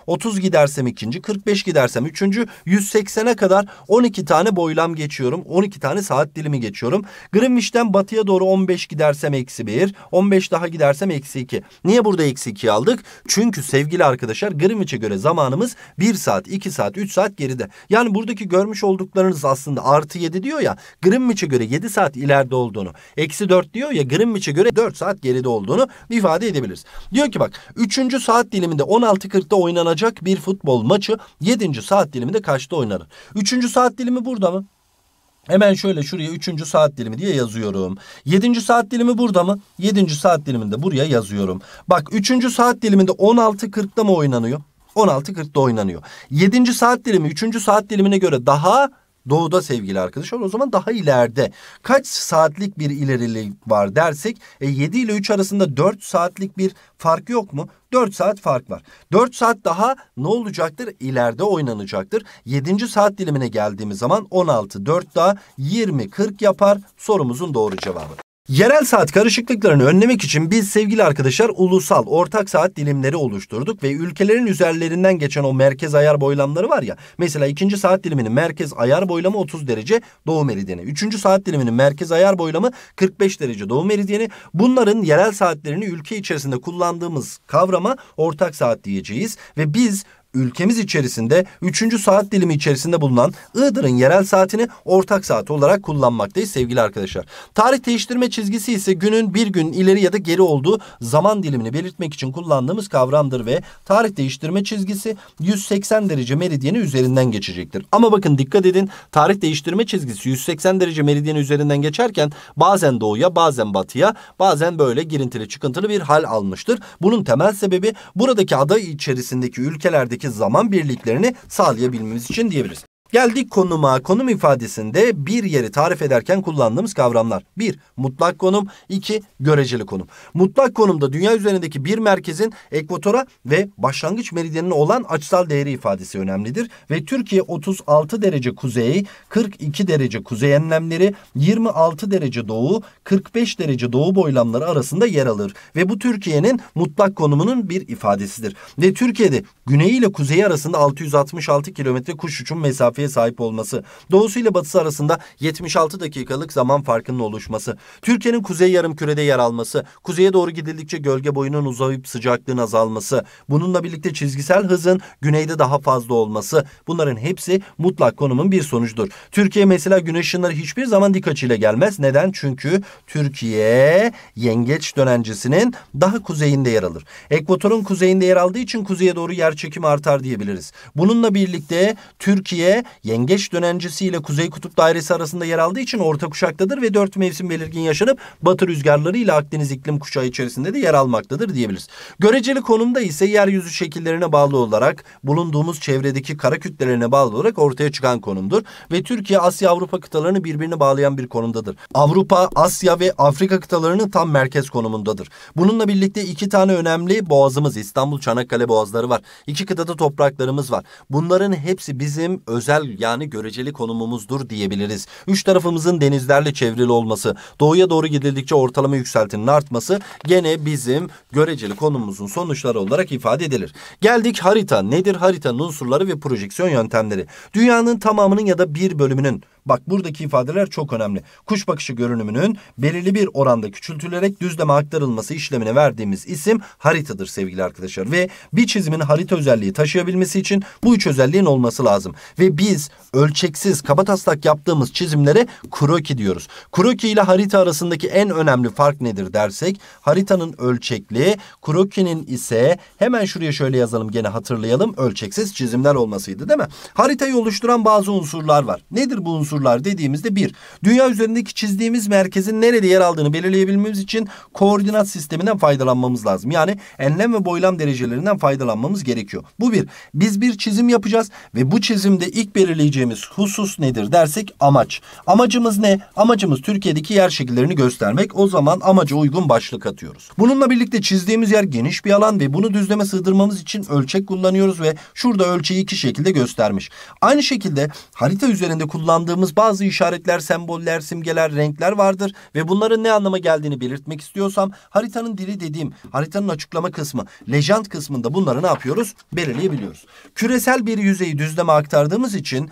30 gider gidersem ikinci, 45 gidersem üçüncü, 180'e kadar 12 tane boylam geçiyorum. 12 tane saat dilimi geçiyorum. Greenwich'ten batıya doğru 15 gidersem eksi 1, 15 daha gidersem eksi 2. Niye burada eksi 2 aldık? Çünkü sevgili arkadaşlar Greenwich'e göre zamanımız 1 saat, 2 saat, 3 saat geride. Yani buradaki görmüş olduklarınız aslında artı 7 diyor ya Greenwich'e göre 7 saat ileride olduğunu, eksi 4 diyor ya Greenwich'e göre 4 saat geride olduğunu ifade edebiliriz. Diyor ki bak 3. saat diliminde 16.40'da oynanacak bir futbol maçı 7. saat diliminde kaçta oynanır? 3. saat dilimi burada mı? Hemen şöyle şuraya 3. saat dilimi diye yazıyorum. 7. saat dilimi burada mı? 7. saat diliminde buraya yazıyorum. Bak 3. saat diliminde 16.40'da mı oynanıyor? 16.40'da oynanıyor. 7. saat dilimi 3. saat dilimine göre daha doğuda sevgili arkadaşlar. O zaman daha ileride kaç saatlik bir ilerilik var dersek e, 7 ile 3 arasında 4 saatlik bir fark yok mu? 4 saat fark var. 4 saat daha ne olacaktır? İleride oynanacaktır. 7. saat dilimine geldiğimiz zaman 16, 4 daha 20, 40 yapar sorumuzun doğru cevabı. Yerel saat karışıklıklarını önlemek için biz sevgili arkadaşlar ulusal ortak saat dilimleri oluşturduk ve ülkelerin üzerlerinden geçen o merkez ayar boylamları var ya. Mesela ikinci saat diliminin merkez ayar boylamı 30 derece doğu meridyeni. Üçüncü saat diliminin merkez ayar boylamı 45 derece doğu meridyeni. Bunların yerel saatlerini ülke içerisinde kullandığımız kavrama ortak saat diyeceğiz ve biz ülkemiz içerisinde 3. saat dilimi içerisinde bulunan Iğdır'ın yerel saatini ortak saat olarak kullanmaktayız sevgili arkadaşlar. Tarih değiştirme çizgisi ise günün bir gün ileri ya da geri olduğu zaman dilimini belirtmek için kullandığımız kavramdır ve tarih değiştirme çizgisi 180 derece meridyeni üzerinden geçecektir. Ama bakın dikkat edin tarih değiştirme çizgisi 180 derece meridyeni üzerinden geçerken bazen doğuya bazen batıya bazen böyle girintili çıkıntılı bir hal almıştır. Bunun temel sebebi buradaki ada içerisindeki ülkelerdeki zaman birliklerini sağlayabilmemiz için diyebiliriz. Geldik konuma. Konum ifadesinde bir yeri tarif ederken kullandığımız kavramlar. bir Mutlak konum. iki Göreceli konum. Mutlak konumda dünya üzerindeki bir merkezin ekvatora ve başlangıç meridyenine olan açısal değeri ifadesi önemlidir. Ve Türkiye 36 derece kuzey, 42 derece kuzey enlemleri, 26 derece doğu, 45 derece doğu boylamları arasında yer alır. Ve bu Türkiye'nin mutlak konumunun bir ifadesidir. Ve Türkiye'de güney ile kuzey arasında 666 kilometre kuş uçum mesafesi mesafeye sahip olması, doğusu ile batısı arasında 76 dakikalık zaman farkının oluşması, Türkiye'nin kuzey yarım kürede yer alması, kuzeye doğru gidildikçe gölge boyunun uzayıp sıcaklığın azalması, bununla birlikte çizgisel hızın güneyde daha fazla olması bunların hepsi mutlak konumun bir sonucudur. Türkiye mesela güneş ışınları hiçbir zaman dik açıyla gelmez. Neden? Çünkü Türkiye yengeç dönencesinin daha kuzeyinde yer alır. Ekvatorun kuzeyinde yer aldığı için kuzeye doğru yer çekimi artar diyebiliriz. Bununla birlikte Türkiye yengeç dönencesi ile kuzey kutup dairesi arasında yer aldığı için orta kuşaktadır ve dört mevsim belirgin yaşanıp batı rüzgarları ile Akdeniz iklim kuşağı içerisinde de yer almaktadır diyebiliriz. Göreceli konumda ise yeryüzü şekillerine bağlı olarak bulunduğumuz çevredeki kara kütlelerine bağlı olarak ortaya çıkan konumdur ve Türkiye Asya Avrupa kıtalarını birbirine bağlayan bir konumdadır. Avrupa, Asya ve Afrika kıtalarını tam merkez konumundadır. Bununla birlikte iki tane önemli boğazımız İstanbul Çanakkale boğazları var. İki kıtada topraklarımız var. Bunların hepsi bizim özel temel yani göreceli konumumuzdur diyebiliriz. Üç tarafımızın denizlerle çevrili olması, doğuya doğru gidildikçe ortalama yükseltinin artması gene bizim göreceli konumumuzun sonuçları olarak ifade edilir. Geldik harita. Nedir haritanın unsurları ve projeksiyon yöntemleri? Dünyanın tamamının ya da bir bölümünün Bak buradaki ifadeler çok önemli. Kuş bakışı görünümünün belirli bir oranda küçültülerek düzleme aktarılması işlemine verdiğimiz isim haritadır sevgili arkadaşlar. Ve bir çizimin harita özelliği taşıyabilmesi için bu üç özelliğin olması lazım. Ve biz ölçeksiz kabataslak yaptığımız çizimlere kroki diyoruz. Kroki ile harita arasındaki en önemli fark nedir dersek haritanın ölçekli, krokinin ise hemen şuraya şöyle yazalım gene hatırlayalım ölçeksiz çizimler olmasıydı değil mi? Haritayı oluşturan bazı unsurlar var. Nedir bu unsurlar? unsurlar dediğimizde bir, dünya üzerindeki çizdiğimiz merkezin nerede yer aldığını belirleyebilmemiz için koordinat sisteminden faydalanmamız lazım. Yani enlem ve boylam derecelerinden faydalanmamız gerekiyor. Bu bir, biz bir çizim yapacağız ve bu çizimde ilk belirleyeceğimiz husus nedir dersek amaç. Amacımız ne? Amacımız Türkiye'deki yer şekillerini göstermek. O zaman amaca uygun başlık atıyoruz. Bununla birlikte çizdiğimiz yer geniş bir alan ve bunu düzleme sığdırmamız için ölçek kullanıyoruz ve şurada ölçeği iki şekilde göstermiş. Aynı şekilde harita üzerinde kullandığımız kullandığımız bazı işaretler, semboller, simgeler, renkler vardır ve bunların ne anlama geldiğini belirtmek istiyorsam haritanın dili dediğim haritanın açıklama kısmı, lejant kısmında bunları ne yapıyoruz? Belirleyebiliyoruz. Küresel bir yüzeyi düzleme aktardığımız için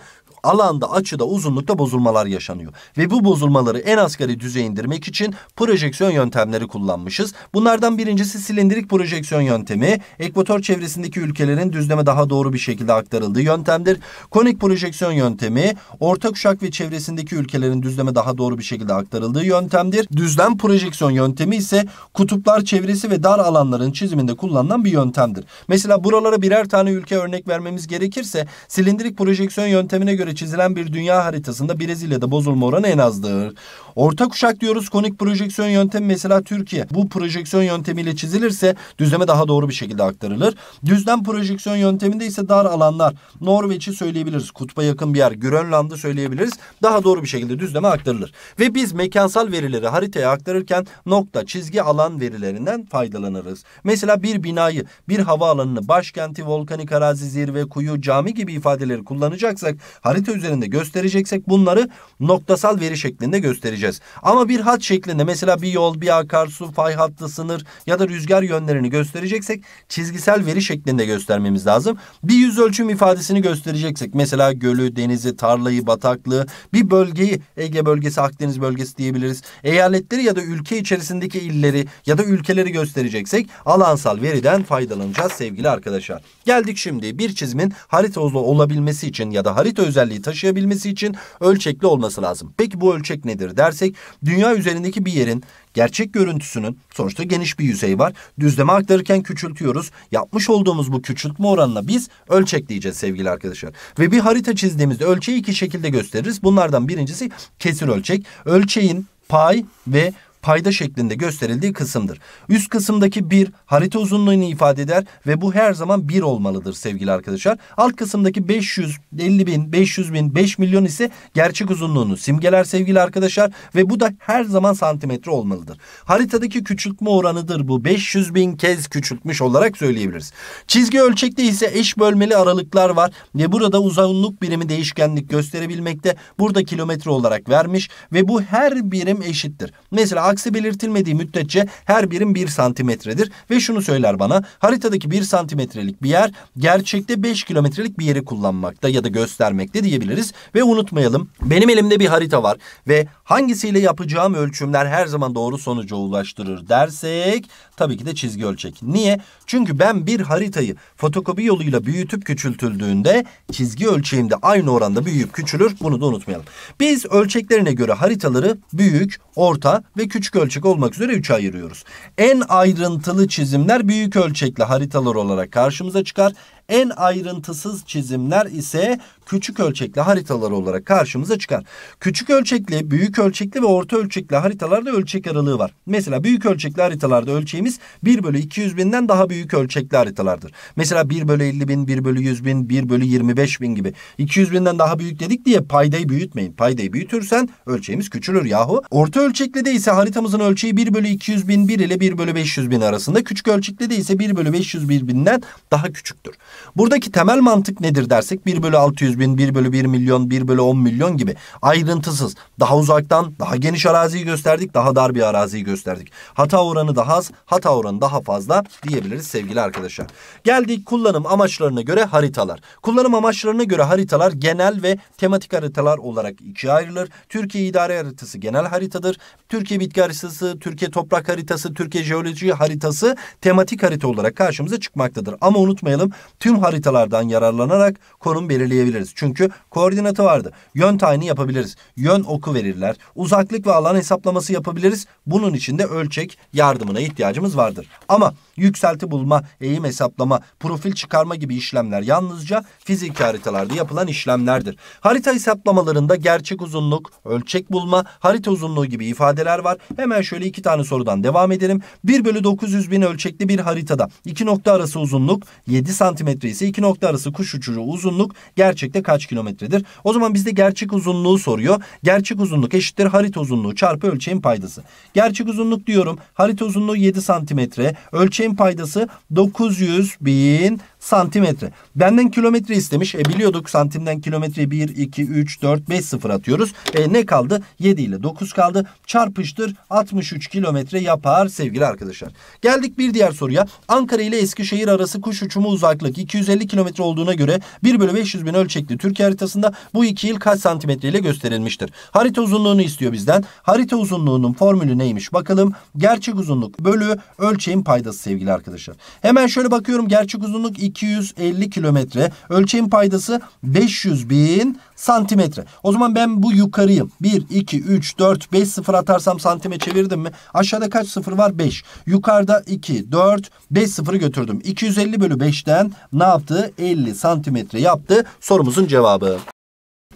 alanda, açıda, uzunlukta bozulmalar yaşanıyor. Ve bu bozulmaları en asgari düzeye indirmek için projeksiyon yöntemleri kullanmışız. Bunlardan birincisi silindirik projeksiyon yöntemi. Ekvator çevresindeki ülkelerin düzleme daha doğru bir şekilde aktarıldığı yöntemdir. Konik projeksiyon yöntemi orta kuşak ve çevresindeki ülkelerin düzleme daha doğru bir şekilde aktarıldığı yöntemdir. Düzlem projeksiyon yöntemi ise kutuplar çevresi ve dar alanların çiziminde kullanılan bir yöntemdir. Mesela buralara birer tane ülke örnek vermemiz gerekirse silindirik projeksiyon yöntemine göre çizilen bir dünya haritasında Brezilya'da bozulma oranı en azdır. Orta kuşak diyoruz konik projeksiyon yöntemi mesela Türkiye. Bu projeksiyon yöntemiyle çizilirse düzleme daha doğru bir şekilde aktarılır. Düzlem projeksiyon yönteminde ise dar alanlar. Norveç'i söyleyebiliriz. Kutba yakın bir yer. Grönland'ı söyleyebiliriz. Daha doğru bir şekilde düzleme aktarılır. Ve biz mekansal verileri haritaya aktarırken nokta, çizgi, alan verilerinden faydalanırız. Mesela bir binayı, bir havaalanını, başkenti, volkanik arazi, zirve, kuyu, cami gibi ifadeleri kullanacaksak harita harita üzerinde göstereceksek bunları noktasal veri şeklinde göstereceğiz. Ama bir hat şeklinde mesela bir yol, bir akarsu, fay hattı, sınır ya da rüzgar yönlerini göstereceksek çizgisel veri şeklinde göstermemiz lazım. Bir yüz ölçüm ifadesini göstereceksek mesela gölü, denizi, tarlayı, bataklığı, bir bölgeyi Ege bölgesi, Akdeniz bölgesi diyebiliriz. Eyaletleri ya da ülke içerisindeki illeri ya da ülkeleri göstereceksek alansal veriden faydalanacağız sevgili arkadaşlar. Geldik şimdi bir çizimin harita olabilmesi için ya da harita özelliği özelliği taşıyabilmesi için ölçekli olması lazım. Peki bu ölçek nedir dersek dünya üzerindeki bir yerin gerçek görüntüsünün sonuçta geniş bir yüzey var. Düzleme aktarırken küçültüyoruz. Yapmış olduğumuz bu küçültme oranına biz ölçekleyeceğiz sevgili arkadaşlar. Ve bir harita çizdiğimizde ölçeği iki şekilde gösteririz. Bunlardan birincisi kesir ölçek. Ölçeğin pay ve payda şeklinde gösterildiği kısımdır. Üst kısımdaki 1 harita uzunluğunu ifade eder ve bu her zaman 1 olmalıdır sevgili arkadaşlar. Alt kısımdaki 500, 50 bin, 500 bin, 5 milyon ise gerçek uzunluğunu simgeler sevgili arkadaşlar ve bu da her zaman santimetre olmalıdır. Haritadaki küçültme oranıdır bu. 500 bin kez küçültmüş olarak söyleyebiliriz. Çizgi ölçekte ise eş bölmeli aralıklar var ve burada uzunluk birimi değişkenlik gösterebilmekte. Burada kilometre olarak vermiş ve bu her birim eşittir. Mesela aksi belirtilmediği müddetçe her birim 1 santimetredir. Ve şunu söyler bana haritadaki 1 santimetrelik bir yer gerçekte 5 kilometrelik bir yeri kullanmakta ya da göstermekte diyebiliriz. Ve unutmayalım benim elimde bir harita var ve hangisiyle yapacağım ölçümler her zaman doğru sonuca ulaştırır dersek Tabii ki de çizgi ölçek. Niye? Çünkü ben bir haritayı fotokopi yoluyla büyütüp küçültüldüğünde çizgi ölçeğimde aynı oranda büyüyüp küçülür. Bunu da unutmayalım. Biz ölçeklerine göre haritaları büyük, orta ve küçük ölçek olmak üzere üçe ayırıyoruz. En ayrıntılı çizimler büyük ölçekli haritalar olarak karşımıza çıkar. En ayrıntısız çizimler ise küçük ölçekli haritalar olarak karşımıza çıkar. Küçük ölçekli, büyük ölçekli ve orta ölçekli haritalarda ölçek aralığı var. Mesela büyük ölçekli haritalarda ölçeğimiz 1 bölü 200 binden daha büyük ölçekli haritalardır. Mesela 1 bölü 50 bin, 1 bölü 100 bin, 1 bölü 25 bin gibi. 200 binden daha büyük dedik diye paydayı büyütmeyin. Paydayı büyütürsen ölçeğimiz küçülür yahu. Orta ölçekli de ise haritamızın ölçeği 1 bölü 200 bin 1 ile 1 bölü 500 bin arasında. Küçük ölçekli de ise 1 bölü 500 bin binden daha küçüktür. Buradaki temel mantık nedir dersek 1 bölü 600 bin, 1 bölü 1 milyon, 1 bölü 10 milyon gibi ayrıntısız. Daha uzaktan, daha geniş araziyi gösterdik, daha dar bir araziyi gösterdik. Hata oranı daha az, hata oranı daha fazla diyebiliriz sevgili arkadaşlar. Geldik kullanım amaçlarına göre haritalar. Kullanım amaçlarına göre haritalar genel ve tematik haritalar olarak ikiye ayrılır. Türkiye İdare Haritası genel haritadır. Türkiye Bitki Haritası, Türkiye Toprak Haritası, Türkiye Jeoloji Haritası tematik harita olarak karşımıza çıkmaktadır. Ama unutmayalım tüm haritalardan yararlanarak konum belirleyebiliriz. Çünkü koordinatı vardı. Yön tayini yapabiliriz. Yön oku verirler. Uzaklık ve alan hesaplaması yapabiliriz. Bunun için de ölçek yardımına ihtiyacımız vardır. Ama yükselti bulma, eğim hesaplama, profil çıkarma gibi işlemler yalnızca fiziki haritalarda yapılan işlemlerdir. Harita hesaplamalarında gerçek uzunluk, ölçek bulma, harita uzunluğu gibi ifadeler var. Hemen şöyle iki tane sorudan devam edelim. 1 bölü 900 bin ölçekli bir haritada iki nokta arası uzunluk 7 santimetre kilometre ise iki nokta arası kuş uçucu uzunluk gerçekte kaç kilometredir? O zaman bizde gerçek uzunluğu soruyor. Gerçek uzunluk eşittir harita uzunluğu çarpı ölçeğin paydası. Gerçek uzunluk diyorum. Harita uzunluğu 7 santimetre. Ölçeğin paydası 900 bin santimetre. Benden kilometre istemiş. E biliyorduk santimden kilometre 1, 2, 3, 4, 5 sıfır atıyoruz. E ne kaldı? 7 ile 9 kaldı. Çarpıştır 63 kilometre yapar sevgili arkadaşlar. Geldik bir diğer soruya. Ankara ile Eskişehir arası kuş uçumu uzaklık 250 kilometre olduğuna göre 1 bölü 500 bin ölçekli Türkiye haritasında bu iki il kaç santimetre ile gösterilmiştir? Harita uzunluğunu istiyor bizden. Harita uzunluğunun formülü neymiş bakalım. Gerçek uzunluk bölü ölçeğin paydası sevgili arkadaşlar. Hemen şöyle bakıyorum. Gerçek uzunluk 2 250 kilometre. Ölçeğin paydası 500 bin santimetre. O zaman ben bu yukarıyı 1, 2, 3, 4, 5 sıfır atarsam santime çevirdim mi? Aşağıda kaç sıfır var? 5. Yukarıda 2, 4, 5 sıfırı götürdüm. 250 bölü 5'ten ne yaptı? 50 santimetre yaptı. Sorumuzun cevabı.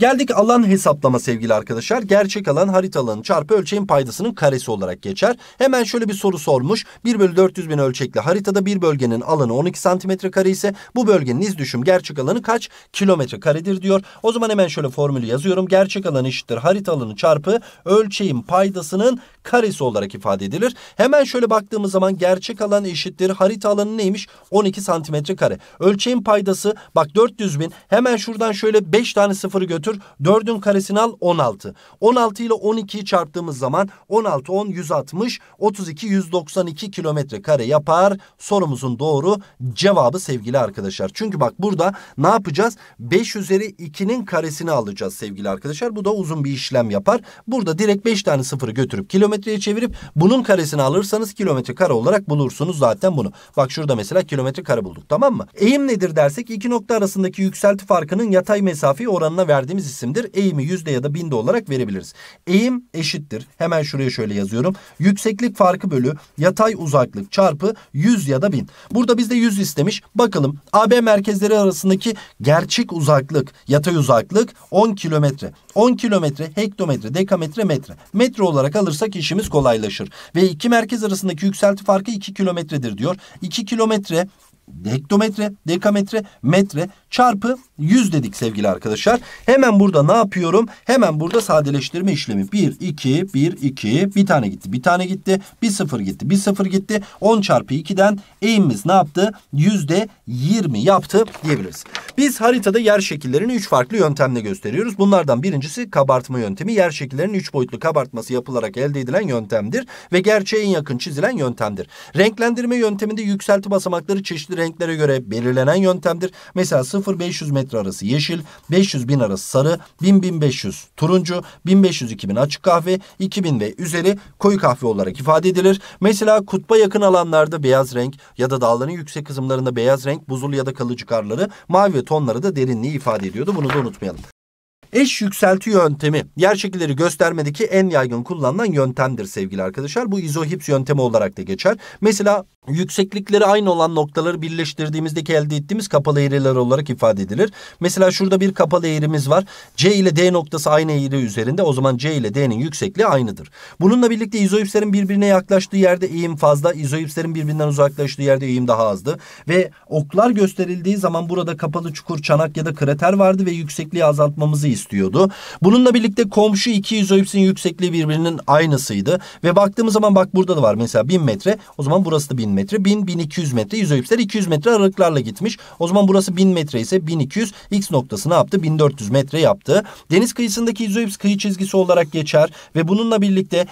Geldik alan hesaplama sevgili arkadaşlar. Gerçek alan harita alanı çarpı ölçeğin paydasının karesi olarak geçer. Hemen şöyle bir soru sormuş. 1 bölü 400 bin ölçekli haritada bir bölgenin alanı 12 santimetre kare ise bu bölgenin iz düşüm gerçek alanı kaç kilometre karedir diyor. O zaman hemen şöyle formülü yazıyorum. Gerçek alan eşittir harita alanı çarpı ölçeğin paydasının karesi olarak ifade edilir. Hemen şöyle baktığımız zaman gerçek alan eşittir harita alanı neymiş? 12 santimetre kare. Ölçeğin paydası bak 400 bin. Hemen şuradan şöyle 5 tane sıfırı götürüyorum götür. 4'ün karesini al 16. 16 ile 12'yi çarptığımız zaman 16, 10, 160, 32, 192 kilometre kare yapar. Sorumuzun doğru cevabı sevgili arkadaşlar. Çünkü bak burada ne yapacağız? 5 üzeri 2'nin karesini alacağız sevgili arkadaşlar. Bu da uzun bir işlem yapar. Burada direkt 5 tane sıfırı götürüp kilometreye çevirip bunun karesini alırsanız kilometre kare olarak bulursunuz zaten bunu. Bak şurada mesela kilometre kare bulduk tamam mı? Eğim nedir dersek iki nokta arasındaki yükselti farkının yatay mesafeyi oranına verdiği verdiğimiz isimdir. Eğimi yüzde ya da binde olarak verebiliriz. Eğim eşittir. Hemen şuraya şöyle yazıyorum. Yükseklik farkı bölü yatay uzaklık çarpı 100 ya da bin. Burada bizde yüz istemiş. Bakalım AB merkezleri arasındaki gerçek uzaklık, yatay uzaklık 10 kilometre. 10 kilometre, hektometre, dekametre, metre. Metre olarak alırsak işimiz kolaylaşır. Ve iki merkez arasındaki yükselti farkı 2 kilometredir diyor. 2 kilometre hektometre, dekametre, metre çarpı 100 dedik sevgili arkadaşlar. Hemen burada ne yapıyorum? Hemen burada sadeleştirme işlemi. 1, 2, 1, 2. Bir tane gitti, bir tane gitti. Bir sıfır gitti, bir sıfır gitti. 10 çarpı 2'den eğimimiz ne yaptı? Yüzde 20 yaptı diyebiliriz. Biz haritada yer şekillerini 3 farklı yöntemle gösteriyoruz. Bunlardan birincisi kabartma yöntemi. Yer şekillerinin 3 boyutlu kabartması yapılarak elde edilen yöntemdir. Ve gerçeğe en yakın çizilen yöntemdir. Renklendirme yönteminde yükselti basamakları çeşitli renklere göre belirlenen yöntemdir. Mesela 0 0-500 metre arası yeşil, 500-1000 arası sarı, 1000-1500 turuncu, 1500-2000 açık kahve, 2000 ve üzeri koyu kahve olarak ifade edilir. Mesela kutba yakın alanlarda beyaz renk ya da dağların yüksek kısımlarında beyaz renk buzul ya da kalıcı karları, mavi tonları da derinliği ifade ediyordu. Bunu da unutmayalım. Eş yükselti yöntemi yer şekilleri göstermedeki en yaygın kullanılan yöntemdir sevgili arkadaşlar. Bu izohips yöntemi olarak da geçer. Mesela yükseklikleri aynı olan noktaları birleştirdiğimizdeki elde ettiğimiz kapalı eğriler olarak ifade edilir. Mesela şurada bir kapalı eğrimiz var. C ile D noktası aynı eğri üzerinde. O zaman C ile D'nin yüksekliği aynıdır. Bununla birlikte izoipslerin birbirine yaklaştığı yerde eğim fazla, izoipslerin birbirinden uzaklaştığı yerde eğim daha azdı ve oklar gösterildiği zaman burada kapalı çukur, çanak ya da krater vardı ve yüksekliği azaltmamızı istiyordu. Bununla birlikte komşu iki izoipsin yüksekliği birbirinin aynısıydı ve baktığımız zaman bak burada da var mesela 1000 metre. O zaman burası da 1000 metre, 1000, 1200 metre. Yüzeyüpsler 200 metre aralıklarla gitmiş. O zaman burası 1000 metre ise 1200, x noktası ne yaptı? 1400 metre yaptı. Deniz kıyısındaki yüzeyüps kıyı çizgisi olarak geçer ve bununla birlikte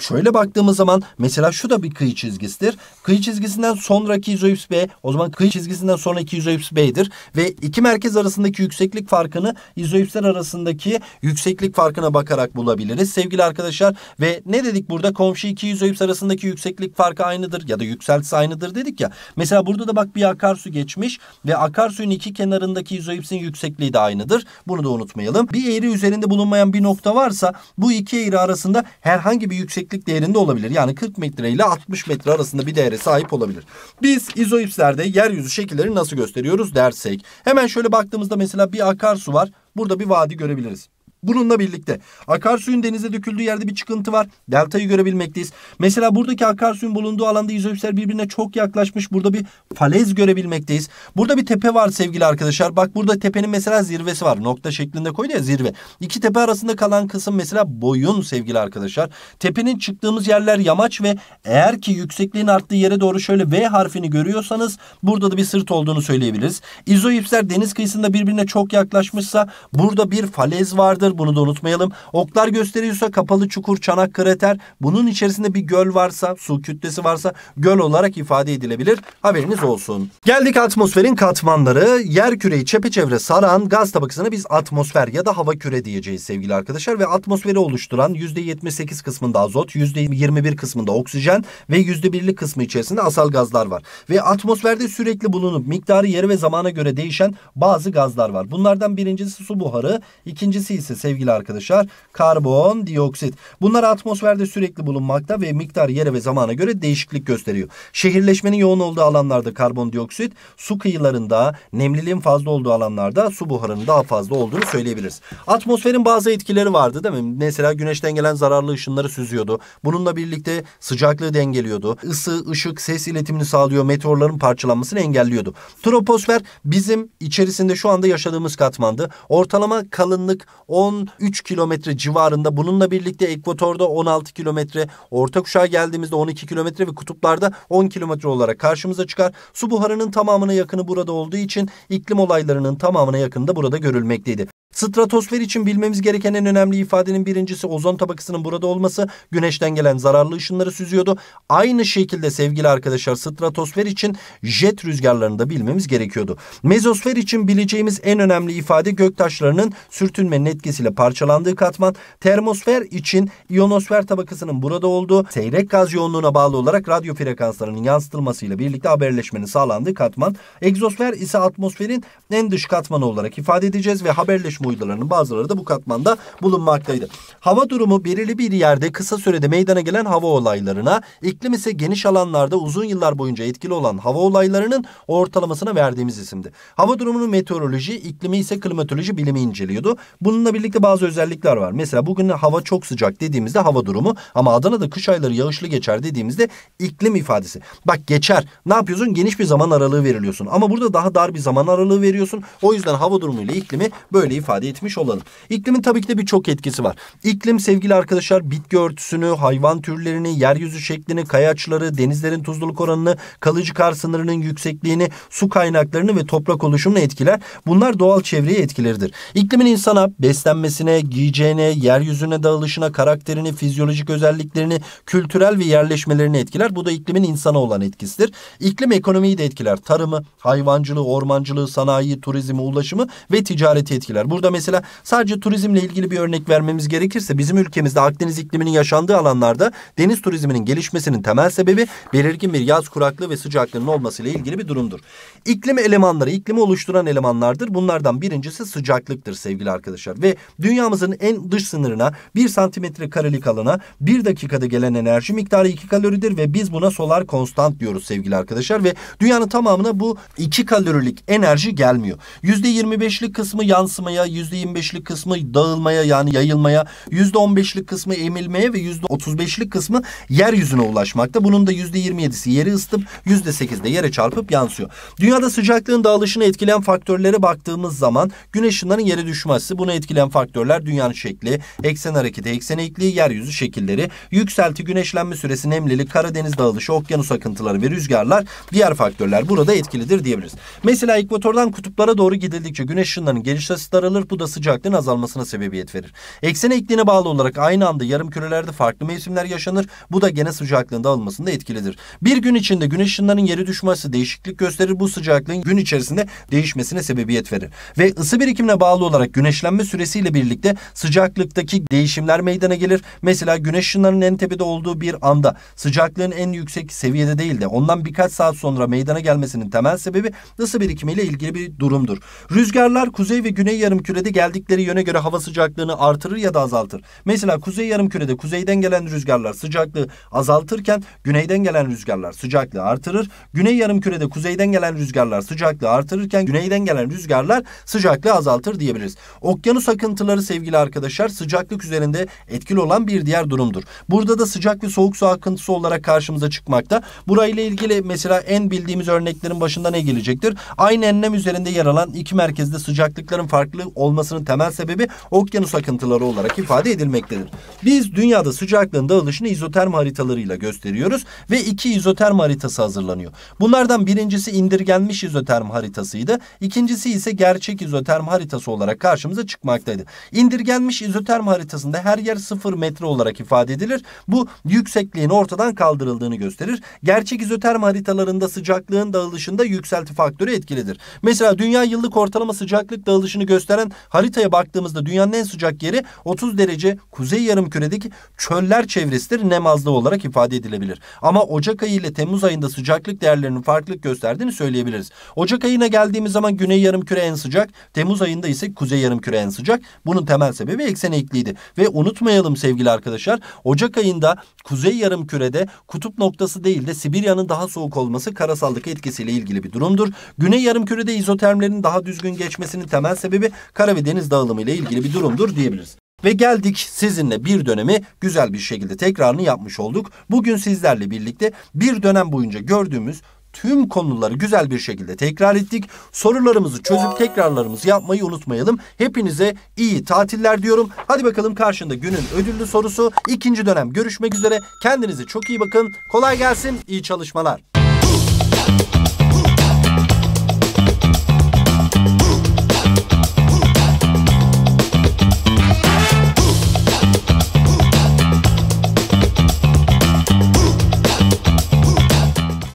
şöyle baktığımız zaman mesela şu da bir kıyı çizgisidir. Kıyı çizgisinden sonraki yüzeyüps B, o zaman kıyı çizgisinden sonraki yüzeyüps B'dir ve iki merkez arasındaki yükseklik farkını izoipsler arasındaki yükseklik farkına bakarak bulabiliriz sevgili arkadaşlar. Ve ne dedik burada komşu iki izoips arasındaki yükseklik farkı aynıdır ya da yüksel kendisi aynıdır dedik ya. Mesela burada da bak bir akarsu geçmiş ve akarsuyun iki kenarındaki izoipsin yüksekliği de aynıdır. Bunu da unutmayalım. Bir eğri üzerinde bulunmayan bir nokta varsa bu iki eğri arasında herhangi bir yükseklik değerinde olabilir. Yani 40 metre ile 60 metre arasında bir değere sahip olabilir. Biz izoipslerde yeryüzü şekillerini nasıl gösteriyoruz dersek. Hemen şöyle baktığımızda mesela bir akarsu var. Burada bir vadi görebiliriz. Bununla birlikte akarsuyun denize döküldüğü yerde bir çıkıntı var. Deltayı görebilmekteyiz. Mesela buradaki akarsuyun bulunduğu alanda izoipsler birbirine çok yaklaşmış. Burada bir falez görebilmekteyiz. Burada bir tepe var sevgili arkadaşlar. Bak burada tepenin mesela zirvesi var. Nokta şeklinde koydu ya zirve. İki tepe arasında kalan kısım mesela boyun sevgili arkadaşlar. Tepenin çıktığımız yerler yamaç ve eğer ki yüksekliğin arttığı yere doğru şöyle V harfini görüyorsanız burada da bir sırt olduğunu söyleyebiliriz. İzoipsler deniz kıyısında birbirine çok yaklaşmışsa burada bir falez vardır bunu da unutmayalım. Oklar gösteriyorsa kapalı çukur, çanak krater bunun içerisinde bir göl varsa su kütlesi varsa göl olarak ifade edilebilir. Haberiniz olsun. Geldik atmosferin katmanları. Yer küreyi çepeçevre saran gaz tabakasına biz atmosfer ya da hava küre diyeceğiz sevgili arkadaşlar. Ve atmosferi oluşturan %78 kısmında azot, %21 kısmında oksijen ve %1'lik kısmı içerisinde asal gazlar var. Ve atmosferde sürekli bulunup miktarı yeri ve zamana göre değişen bazı gazlar var. Bunlardan birincisi su buharı, ikincisi ise sevgili arkadaşlar karbon dioksit Bunlar atmosferde sürekli bulunmakta ve miktar yere ve zamana göre değişiklik gösteriyor. Şehirleşmenin yoğun olduğu alanlarda karbondioksit, su kıyılarında nemliliğin fazla olduğu alanlarda su buharının daha fazla olduğunu söyleyebiliriz. Atmosferin bazı etkileri vardı değil mi? Mesela güneşten gelen zararlı ışınları süzüyordu. Bununla birlikte sıcaklığı dengeliyordu. Isı, ışık, ses iletimini sağlıyor. Meteorların parçalanmasını engelliyordu. Troposfer bizim içerisinde şu anda yaşadığımız katmandı. Ortalama kalınlık 10 13 kilometre civarında. Bununla birlikte ekvatorda 16 kilometre, orta kuşağa geldiğimizde 12 kilometre ve kutuplarda 10 kilometre olarak karşımıza çıkar. Su buharının tamamına yakını burada olduğu için iklim olaylarının tamamına yakında burada görülmekteydi. Stratosfer için bilmemiz gereken en önemli ifadenin birincisi ozon tabakasının burada olması güneşten gelen zararlı ışınları süzüyordu. Aynı şekilde sevgili arkadaşlar stratosfer için jet rüzgarlarını da bilmemiz gerekiyordu. Mezosfer için bileceğimiz en önemli ifade göktaşlarının sürtünmenin etkisiyle parçalandığı katman. Termosfer için ionosfer tabakasının burada olduğu seyrek gaz yoğunluğuna bağlı olarak radyo frekanslarının yansıtılmasıyla birlikte haberleşmenin sağlandığı katman. Egzosfer ise atmosferin en dış katmanı olarak ifade edeceğiz ve haberleşme atma uydularının bazıları da bu katmanda bulunmaktaydı. Hava durumu belirli bir yerde kısa sürede meydana gelen hava olaylarına, iklim ise geniş alanlarda uzun yıllar boyunca etkili olan hava olaylarının ortalamasına verdiğimiz isimdi. Hava durumunu meteoroloji, iklimi ise klimatoloji bilimi inceliyordu. Bununla birlikte bazı özellikler var. Mesela bugün hava çok sıcak dediğimizde hava durumu ama Adana'da kış ayları yağışlı geçer dediğimizde iklim ifadesi. Bak geçer ne yapıyorsun? Geniş bir zaman aralığı veriliyorsun ama burada daha dar bir zaman aralığı veriyorsun. O yüzden hava durumu ile iklimi böyle ifade ifade etmiş olalım. İklimin tabii ki de birçok etkisi var. İklim sevgili arkadaşlar bitki örtüsünü, hayvan türlerini, yeryüzü şeklini, kayaçları, denizlerin tuzluluk oranını, kalıcı kar sınırının yüksekliğini, su kaynaklarını ve toprak oluşumunu etkiler. Bunlar doğal çevreyi etkileridir. İklimin insana beslenmesine, giyeceğine, yeryüzüne dağılışına, karakterini, fizyolojik özelliklerini, kültürel ve yerleşmelerini etkiler. Bu da iklimin insana olan etkisidir. İklim ekonomiyi de etkiler. Tarımı, hayvancılığı, ormancılığı, sanayi, turizmi, ulaşımı ve ticareti etkiler. Burada Burada mesela sadece turizmle ilgili bir örnek vermemiz gerekirse bizim ülkemizde Akdeniz ikliminin yaşandığı alanlarda deniz turizminin gelişmesinin temel sebebi belirgin bir yaz kuraklığı ve sıcaklığının olmasıyla ilgili bir durumdur. İklim elemanları, iklimi oluşturan elemanlardır. Bunlardan birincisi sıcaklıktır sevgili arkadaşlar. Ve dünyamızın en dış sınırına bir santimetre karelik alana bir dakikada gelen enerji miktarı 2 kaloridir ve biz buna solar konstant diyoruz sevgili arkadaşlar. Ve dünyanın tamamına bu 2 kalorilik enerji gelmiyor. Yüzde yirmi beşlik kısmı yansımaya, Dolayısıyla %25'lik kısmı dağılmaya yani yayılmaya, %15'lik kısmı emilmeye ve %35'lik kısmı yeryüzüne ulaşmakta. Bunun da %27'si yeri ısıtıp %8'de yere çarpıp yansıyor. Dünyada sıcaklığın dağılışını etkileyen faktörlere baktığımız zaman güneş ışınlarının yere düşmesi. Bunu etkileyen faktörler dünyanın şekli, eksen hareketi, eksen eğikliği, yeryüzü şekilleri, yükselti, güneşlenme süresi, nemlilik, Karadeniz dağılışı, okyanus akıntıları ve rüzgarlar diğer faktörler burada etkilidir diyebiliriz. Mesela ekvatordan kutuplara doğru gidildikçe güneş ışınlarının geliş açısı alır. Bu da sıcaklığın azalmasına sebebiyet verir. Eksen iklimine bağlı olarak aynı anda yarım kürelerde farklı mevsimler yaşanır. Bu da gene sıcaklığın dağılmasında etkilidir. Bir gün içinde güneş ışınlarının yeri düşmesi değişiklik gösterir. Bu sıcaklığın gün içerisinde değişmesine sebebiyet verir. Ve ısı birikimine bağlı olarak güneşlenme süresiyle birlikte sıcaklıktaki değişimler meydana gelir. Mesela güneş ışınlarının en tepede olduğu bir anda sıcaklığın en yüksek seviyede değil de ondan birkaç saat sonra meydana gelmesinin temel sebebi ısı birikimiyle ilgili bir durumdur. Rüzgarlar kuzey ve güney yarım kürede geldikleri yöne göre hava sıcaklığını artırır ya da azaltır. Mesela kuzey yarım kürede kuzeyden gelen rüzgarlar sıcaklığı azaltırken güneyden gelen rüzgarlar sıcaklığı artırır. Güney yarım kürede kuzeyden gelen rüzgarlar sıcaklığı artırırken güneyden gelen rüzgarlar sıcaklığı azaltır diyebiliriz. Okyanus akıntıları sevgili arkadaşlar sıcaklık üzerinde etkili olan bir diğer durumdur. Burada da sıcak ve soğuk su akıntısı olarak karşımıza çıkmakta. Burayla ilgili mesela en bildiğimiz örneklerin başında ne gelecektir? Aynı enlem üzerinde yer alan iki merkezde sıcaklıkların farklı olmasının temel sebebi okyanus akıntıları olarak ifade edilmektedir. Biz dünyada sıcaklığın dağılışını izoterm haritalarıyla gösteriyoruz ve iki izoterm haritası hazırlanıyor. Bunlardan birincisi indirgenmiş izoterm haritasıydı. İkincisi ise gerçek izoterm haritası olarak karşımıza çıkmaktaydı. İndirgenmiş izoterm haritasında her yer sıfır metre olarak ifade edilir. Bu yüksekliğin ortadan kaldırıldığını gösterir. Gerçek izoterm haritalarında sıcaklığın dağılışında yükselti faktörü etkilidir. Mesela dünya yıllık ortalama sıcaklık dağılışını gösteren Zaten haritaya baktığımızda dünyanın en sıcak yeri 30 derece kuzey yarım küredeki çöller çevresidir. Nem azlığı olarak ifade edilebilir. Ama Ocak ayı ile Temmuz ayında sıcaklık değerlerinin farklılık gösterdiğini söyleyebiliriz. Ocak ayına geldiğimiz zaman güney yarım küre en sıcak. Temmuz ayında ise kuzey yarım küre en sıcak. Bunun temel sebebi eksen eğikliğiydi. Ve unutmayalım sevgili arkadaşlar. Ocak ayında kuzey yarım kürede kutup noktası değil de Sibirya'nın daha soğuk olması karasaldaki etkisiyle ilgili bir durumdur. Güney yarım kürede izotermlerin daha düzgün geçmesinin temel sebebi Karadeniz dağılımı ile ilgili bir durumdur diyebiliriz. Ve geldik sizinle bir dönemi güzel bir şekilde tekrarını yapmış olduk. Bugün sizlerle birlikte bir dönem boyunca gördüğümüz tüm konuları güzel bir şekilde tekrar ettik. Sorularımızı çözüp tekrarlarımızı yapmayı unutmayalım. Hepinize iyi tatiller diyorum. Hadi bakalım karşında günün ödüllü sorusu. ikinci dönem görüşmek üzere. Kendinize çok iyi bakın. Kolay gelsin. İyi çalışmalar.